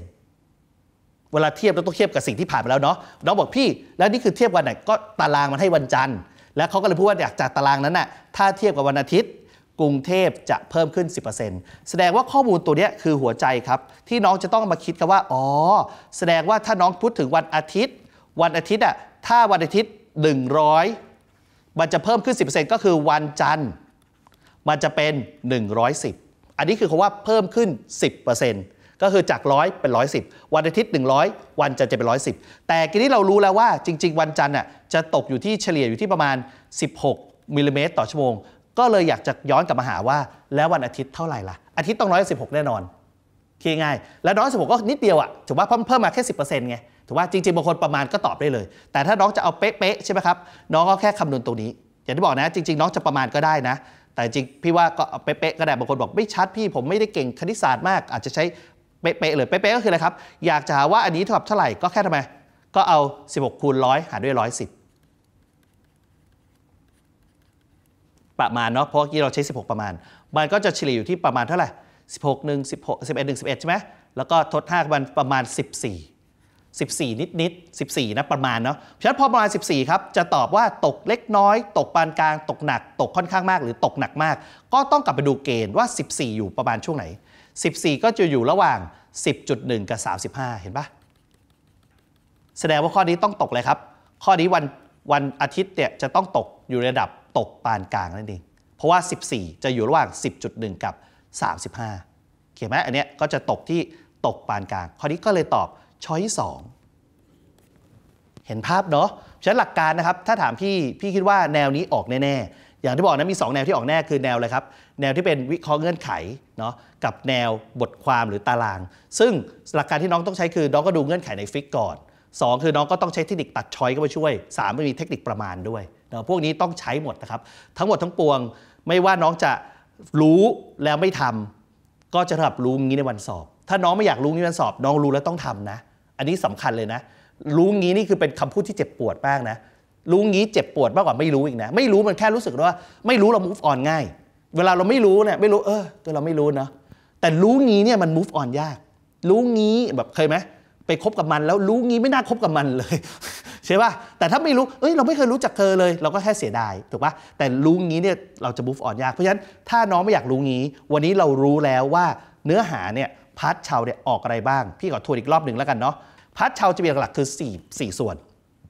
A: เวลาเทียบเราต้องเทียบกับสิ่งที่ผ่านไปแล้วเนาะน้องบอกพี่ แล้วนี่คือเทียบวันไหนก็ตารางมันให้วันจันทร์แล้วเขาก็เลยพูดว่าอยากจากตารางนั้นน่ะถ้าเทียบกับวันอาทิตย์ กรุงเทพจะเพิ่มขึ้น 10%แสดงว่าข้อมูลตัวนี้คือหัวใจครับที่น้องจะต้องมาคิดกันว่า อ๋อ แสดงว่าถ้าน้องพูดถึงวันอาทิตย์ วันอาทิตย์อ่ะถ้าวันอาทิตย์100 มันจะเพิ่มขึ้น 10%ก็คือวันจันทร์มันจะเป็น110อันนี้คือคำว่าเพิ่มขึ้น 10%ก็คือจากร้อยเป็นร้อยสิบวันอาทิตย์100 วันจันทร์จะเป็นร้อยสิบแต่ทีนี้เรารู้แล้วว่าจริง ๆ วันจันทร์อ่ะจะตกอยู่ที่เฉลี่ยอยู่ที่ประมาณ 16มิลลิเมตรต่อชั่วโมงก็เลยอยากจะย้อนกลับมาหาว่าแล้ววันอาทิตย์เท่าไหร่ล่ะอาทิตย์ต้องร้อยสิบหกแน่นอนคิดง่ายแล้วร้อยสิบหกก็นิดเดียวอ่ะถือว่าเพิ่มเพิ่มมาแค่สิบเปอร์เซ็นต์ไงถือว่าจริงๆบางคนประมาณก็ตอบได้เลย แต่ถ้าน้องจะเอาเป๊ะๆใช่ไหมครับน้องก็แค่คำนวณตรงนี้อย่างที่บอกนะจริง ๆน้องจะประมาณก็ได้นะ แต่จริงพี่ว่าก็เเป๊ะๆก็ได้บางคนบอกไม่ชัดพี่ผมไม่ได้เก่งคณิตศาสตร์มาก อาจจะใช้เป๊ะๆเลย เป๊ะๆก็คืออะไรครับ อยากจะหาว่าอันนี้เท่ากับเท่าไหร่ก็แค่ทำไมก็เอา16คูณร้อยหารด้วย 110 ประมาณเนาะ เพราะกี้เราใช้ 16 ประมาณ มันก็จะเฉลี่ยอยู่ที่ประมาณเท่าไหร่16 1 16 11 1 11ใช่ไหมแล้วก็ทด5มันประมาณ 14 14 นิดนิด14นะประมาณเนาะาะฉะนั้นพอประมาณ14ครับ จะตอบว่าตกเล็กน้อย ตกปานกลาง ตกหนัก ตกค่อนข้างมากหรือตกหนักมาก ก็ต้องกลับไปดูเกณฑ์ว่า 14 อยู่ประมาณช่วงไหน14ก็จะอยู่ระหว่าง 10.1 กับ 35 เห็นปะแสดงว่าข้อนี้ต้องตกเลยครับ ข้อนี้วันวันอาทิตย์เนี่ยจะต้องตกอยู่ระดับตกปานกลางนั่นเองเพราะว่า 14 จะอยู่ระหว่าง 10.1 กับ 35เขียนไหมอันเนี้ยก็จะตกที่ตกปานกลาง ข้อนี้ก็เลยตอบช้อยสองเห็นภาพเนาะฉะนั้นหลักการนะครับถ้าถามพี่พี่คิดว่าแนวนี้ออกแน่ๆอย่างที่บอกนะมี2แนวที่ออกแน่คือแนวอะไรครับแนวที่เป็นวิเคราะห์เงื่อนไขเนาะกับแนวบทความหรือตาราง ซึ่งหลักการที่น้องต้องใช้คือน้องก็ดูเงื่อนไขในฟิกก่อน 2 คือน้องก็ต้องใช้เทคนิคตัดช้อยก็ไาช่วย3มัมีเทคนิคประมาณด้วยเนาะพวกนี้ต้องใช้หมดนะครับทั้งหมดทั้งปวงไม่ว่าน้องจะรู้แล้วไม่ทำ ก็จะถับรู้งี้ในวันสอบ ถ้าน้องไม่อยากรู้งี้ในวันสอบน้องรู้แล้วต้องทำนะ อันนี้สำคัญเลยนะรู้งี้นี่คือเป็นคำพูดที่เจ็บปวดมากนะรู้งี้เจ็บปวดมากกว่าไม่รู้อีกนะ ไม่รู้มันแค่รู้สึกว่า ไม่รู้เรา move on ง่ายเวลาเราไม่รู้เนี่ยไม่รู้เออตัวเราไม่รู้เนาะแต่รู้งี้เนี่ยมัน move on ยากรู้งี้แบบเคยไหมไปคบกับมันแล้วรู้งี้ไม่น่าคบกับมันเลยใช่ป่ะแต่ถ้าไม่รู้เอ้ยเราไม่เคยรู้จักเธอเลย เราก็แค่เสียดายถูกป่ะแต่รู้งี้เนี่ยเราจะ m ูฟออนยากเพราะฉะนั้นถ้าน้องไม่อยากรู้งี้ วันนี้เรารู้แล้วว่าเนื้อหาเนี่ยพาร์ทชาวเนี่ยออกอะไรบ้างพี่ขอทวนอีกรอบหนึ่งแล้วกันเนาะพาร์ทชาวจะมีหลักคือ 4 4 ส่วน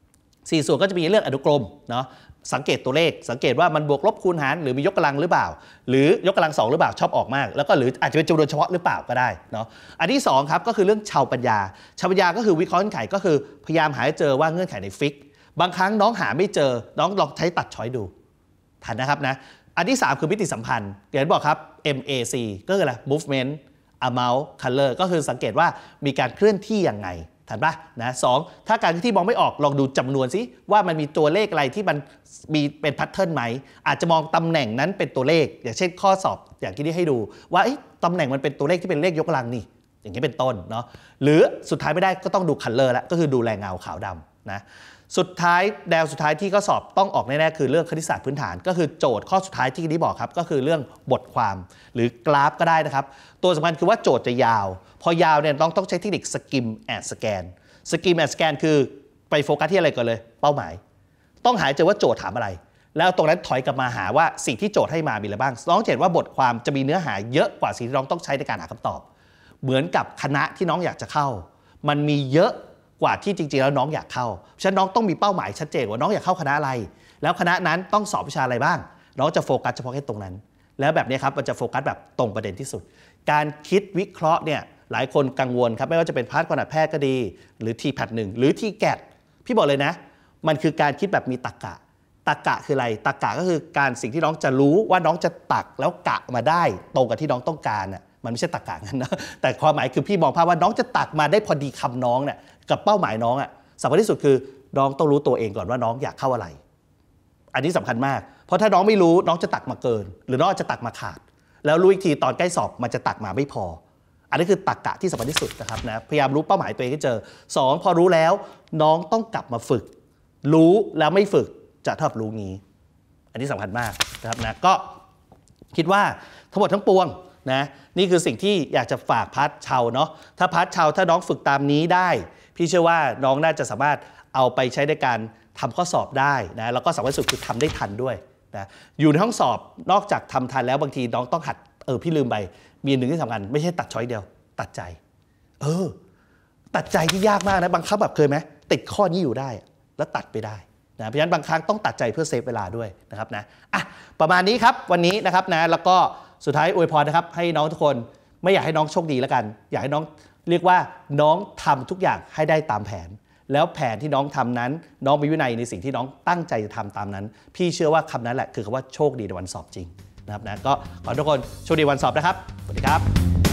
A: 4 ส่วนก็จะมีเรื่องอนุกรมเนาะสังเกตตัวเลข สังเกตว่ามันบวกลบคูณหารหรือมียกกำลังหรือเปล่า หรือยกกำลังสองหรือเปล่าชอบออกมาก แล้วก็หรืออาจจะเป็นจำนวนเฉพาะหรือเปล่าก็ได้เนาะอันที่2ครับก็คือเรื่องชาวปัญญาชาวปัญญาก็คือวิเคราะห์เงื่อนไขก็คือ พยายามหาเจอว่าเงื่อนไขในฟิกบางครั้งน้องหาไม่เจอน้องลองใช้ตัดช้อยดูทันนะครับนะอันที่ 3 คือมิติสัมพันธ์อย่างที่บอกครับ MAC ก็คืออะไร movement amount color ก็คือสังเกตว่ามีการเคลื่อนที่ยังไงถัดปนะสถ้าการที่มองไม่ออกลองดูจำนวนสิว่ามันมีตัวเลขอะไรที่มันมีเป็นแพทเทิร์นไหมอาจจะมองตำแหน่งนั้นเป็นตัวเลข อย่างเช่นข้อสอบอย่างที่ได้ให้ดู ว่าตำแหน่งมันเป็นตัวเลขที่เป็นเลขยกกำลังนี่อย่างนี้เป็นต้นเนาะหรือสุดท้ายไม่ได้ก็ต้องดูคันเลอร์ละก็คือดูแรงเงาขาวดำนะสุดท้ายแนวสุดท้ายที่ก็สอบต้องออกแน่ๆคือเรื่องคณิตศาสตร์พื้นฐานก็คือโจทย์ข้อสุดท้ายที่นี้บอกครับก็คือเรื่องบทความหรือกราฟก็ได้นะครับตัวสำคัญคือว่าโจทย์จะยาวพอยาวเนี่ยต้องต้องใช้เทคนิคสกิมแอดสแกนสกิมแอดสแกนคือไปโฟกัสที่อะไรก่อนเลย เป้าหมาย ต้องหาเจอว่าโจทย์ถามอะไร แล้วตรงนั้นถอยกลับมาหาว่าสิ่งที่โจทย์ให้มามีอะไรบ้างน้องเห็นว่าบทความจะมีเนื้อหาเยอะกว่าสิ่งที่น้องต้องใช้ในการหาคำตอบเหมือนกับคณะที่น้องอยากจะเข้า มันมีเยอะกว่าที่จริงๆ แล้วน้องอยากเข้าฉะนั้นน้องต้องมีเป้าหมาย ชัดเจนว่าน้องอยากเข้าคณะอะไร แล้วคณะนั้นต้องสอบวิชาอะไรบ้างน้องจะโฟกัสเฉพาะแค่ตรงนั้น แล้วแบบนี้ครับมันจะโฟกัสแบบตรงประเด็นที่สุด การคิดวิเคราะห์เนี่ยหลายคนกังวลครับไม่ว่าจะเป็นพาร์ทนาดแพทย์ก็ดี หรือ t p a t 1หรือ t g a t พี่บอกเลยนะ มันคือการคิดแบบมีตรกะตรกะคืออะไรตรกะก็คือการสิ่งที่น้องจะรู้ว่าน้องจะตักแล้วกะมาได้ ตรงกับที่น้องต้องการน่ะมันไม่ใช่ตรกะงั้นนะแต่ความหมายคือพี่มองภาพว่าน้องจะตักมาได้พอดีคำน้องเนี่ยกับเป้าหมายน้องอ่ะสำคัญที่สุดคือน้องต้องรู้ตัวเองก่อนว่าน้องอยากเข้าอะไร อันนี้สำคัญมาก เพราะถ้าน้องไม่รู้น้องจะตักมาเกิน หรือน้องจะตักมาขาด แล้วรู้อีกทีตอนใกล้สอบมันจะตักมาไม่พออันนี้คือตรกกะที่สำคัญที่สุดนะครับนะพยายามรู้เป้าหมายตัวเองให้เจอ 2 พอรู้แล้ว น้องต้องกลับมาฝึก รู้แล้วไม่ฝึกจะเทับรู้งี้ อันนี้สำคัญมากนะครับนะก็คิดว่าทั้งหมดทั้งปวงนะนี่คือสิ่งที่อยากจะฝากพาร์ทชาวเนาะถ้าพาร์ทชาวถ้าน้องฝึกตามนี้ได้ พี่เชื่อว่าน้องน่าจะสามารถเอาไปใช้ในการทำข้อสอบได้นะแล้วก็สำคัญสุดคือทำได้ทันด้วยนะอยู่ในห้องสอบนอกจากทำทันแล้วบางทีน้องต้องหัดเออพี่ลืมไปมีหนึ่งที่สำคัญไม่ใช่ตัดช้อยเดียว ตัดใจ เออ ตัดใจที่ยากมากนะบางครั้งแบบเคยไหมติดข้อนี้อยู่ได้แล้วตัดไปได้นะเพราะฉะนั้นบางครั้งต้องตัดใจเพื่อเซฟเวลาด้วยนะครับนะอ่ะประมาณนี้ครับวันนี้นะครับนะแล้วก็สุดท้ายอวยพรนะครับให้น้องทุกคนไม่อยากให้น้องโชคดีแล้วกันอยากให้น้อง เรียกว่าน้องทำทุกอย่างให้ได้ตามแผน แล้วแผนที่น้องทำนั้น น้องมีวินัยในสิ่งที่น้องตั้งใจจะทำตามนั้น พี่เชื่อว่าคำนั้นแหละคือคำว่าโชคดีในวันสอบจริงนะครับนะก็ขอทุกคนโชคดีวันสอบนะครับ สวัสดีครับ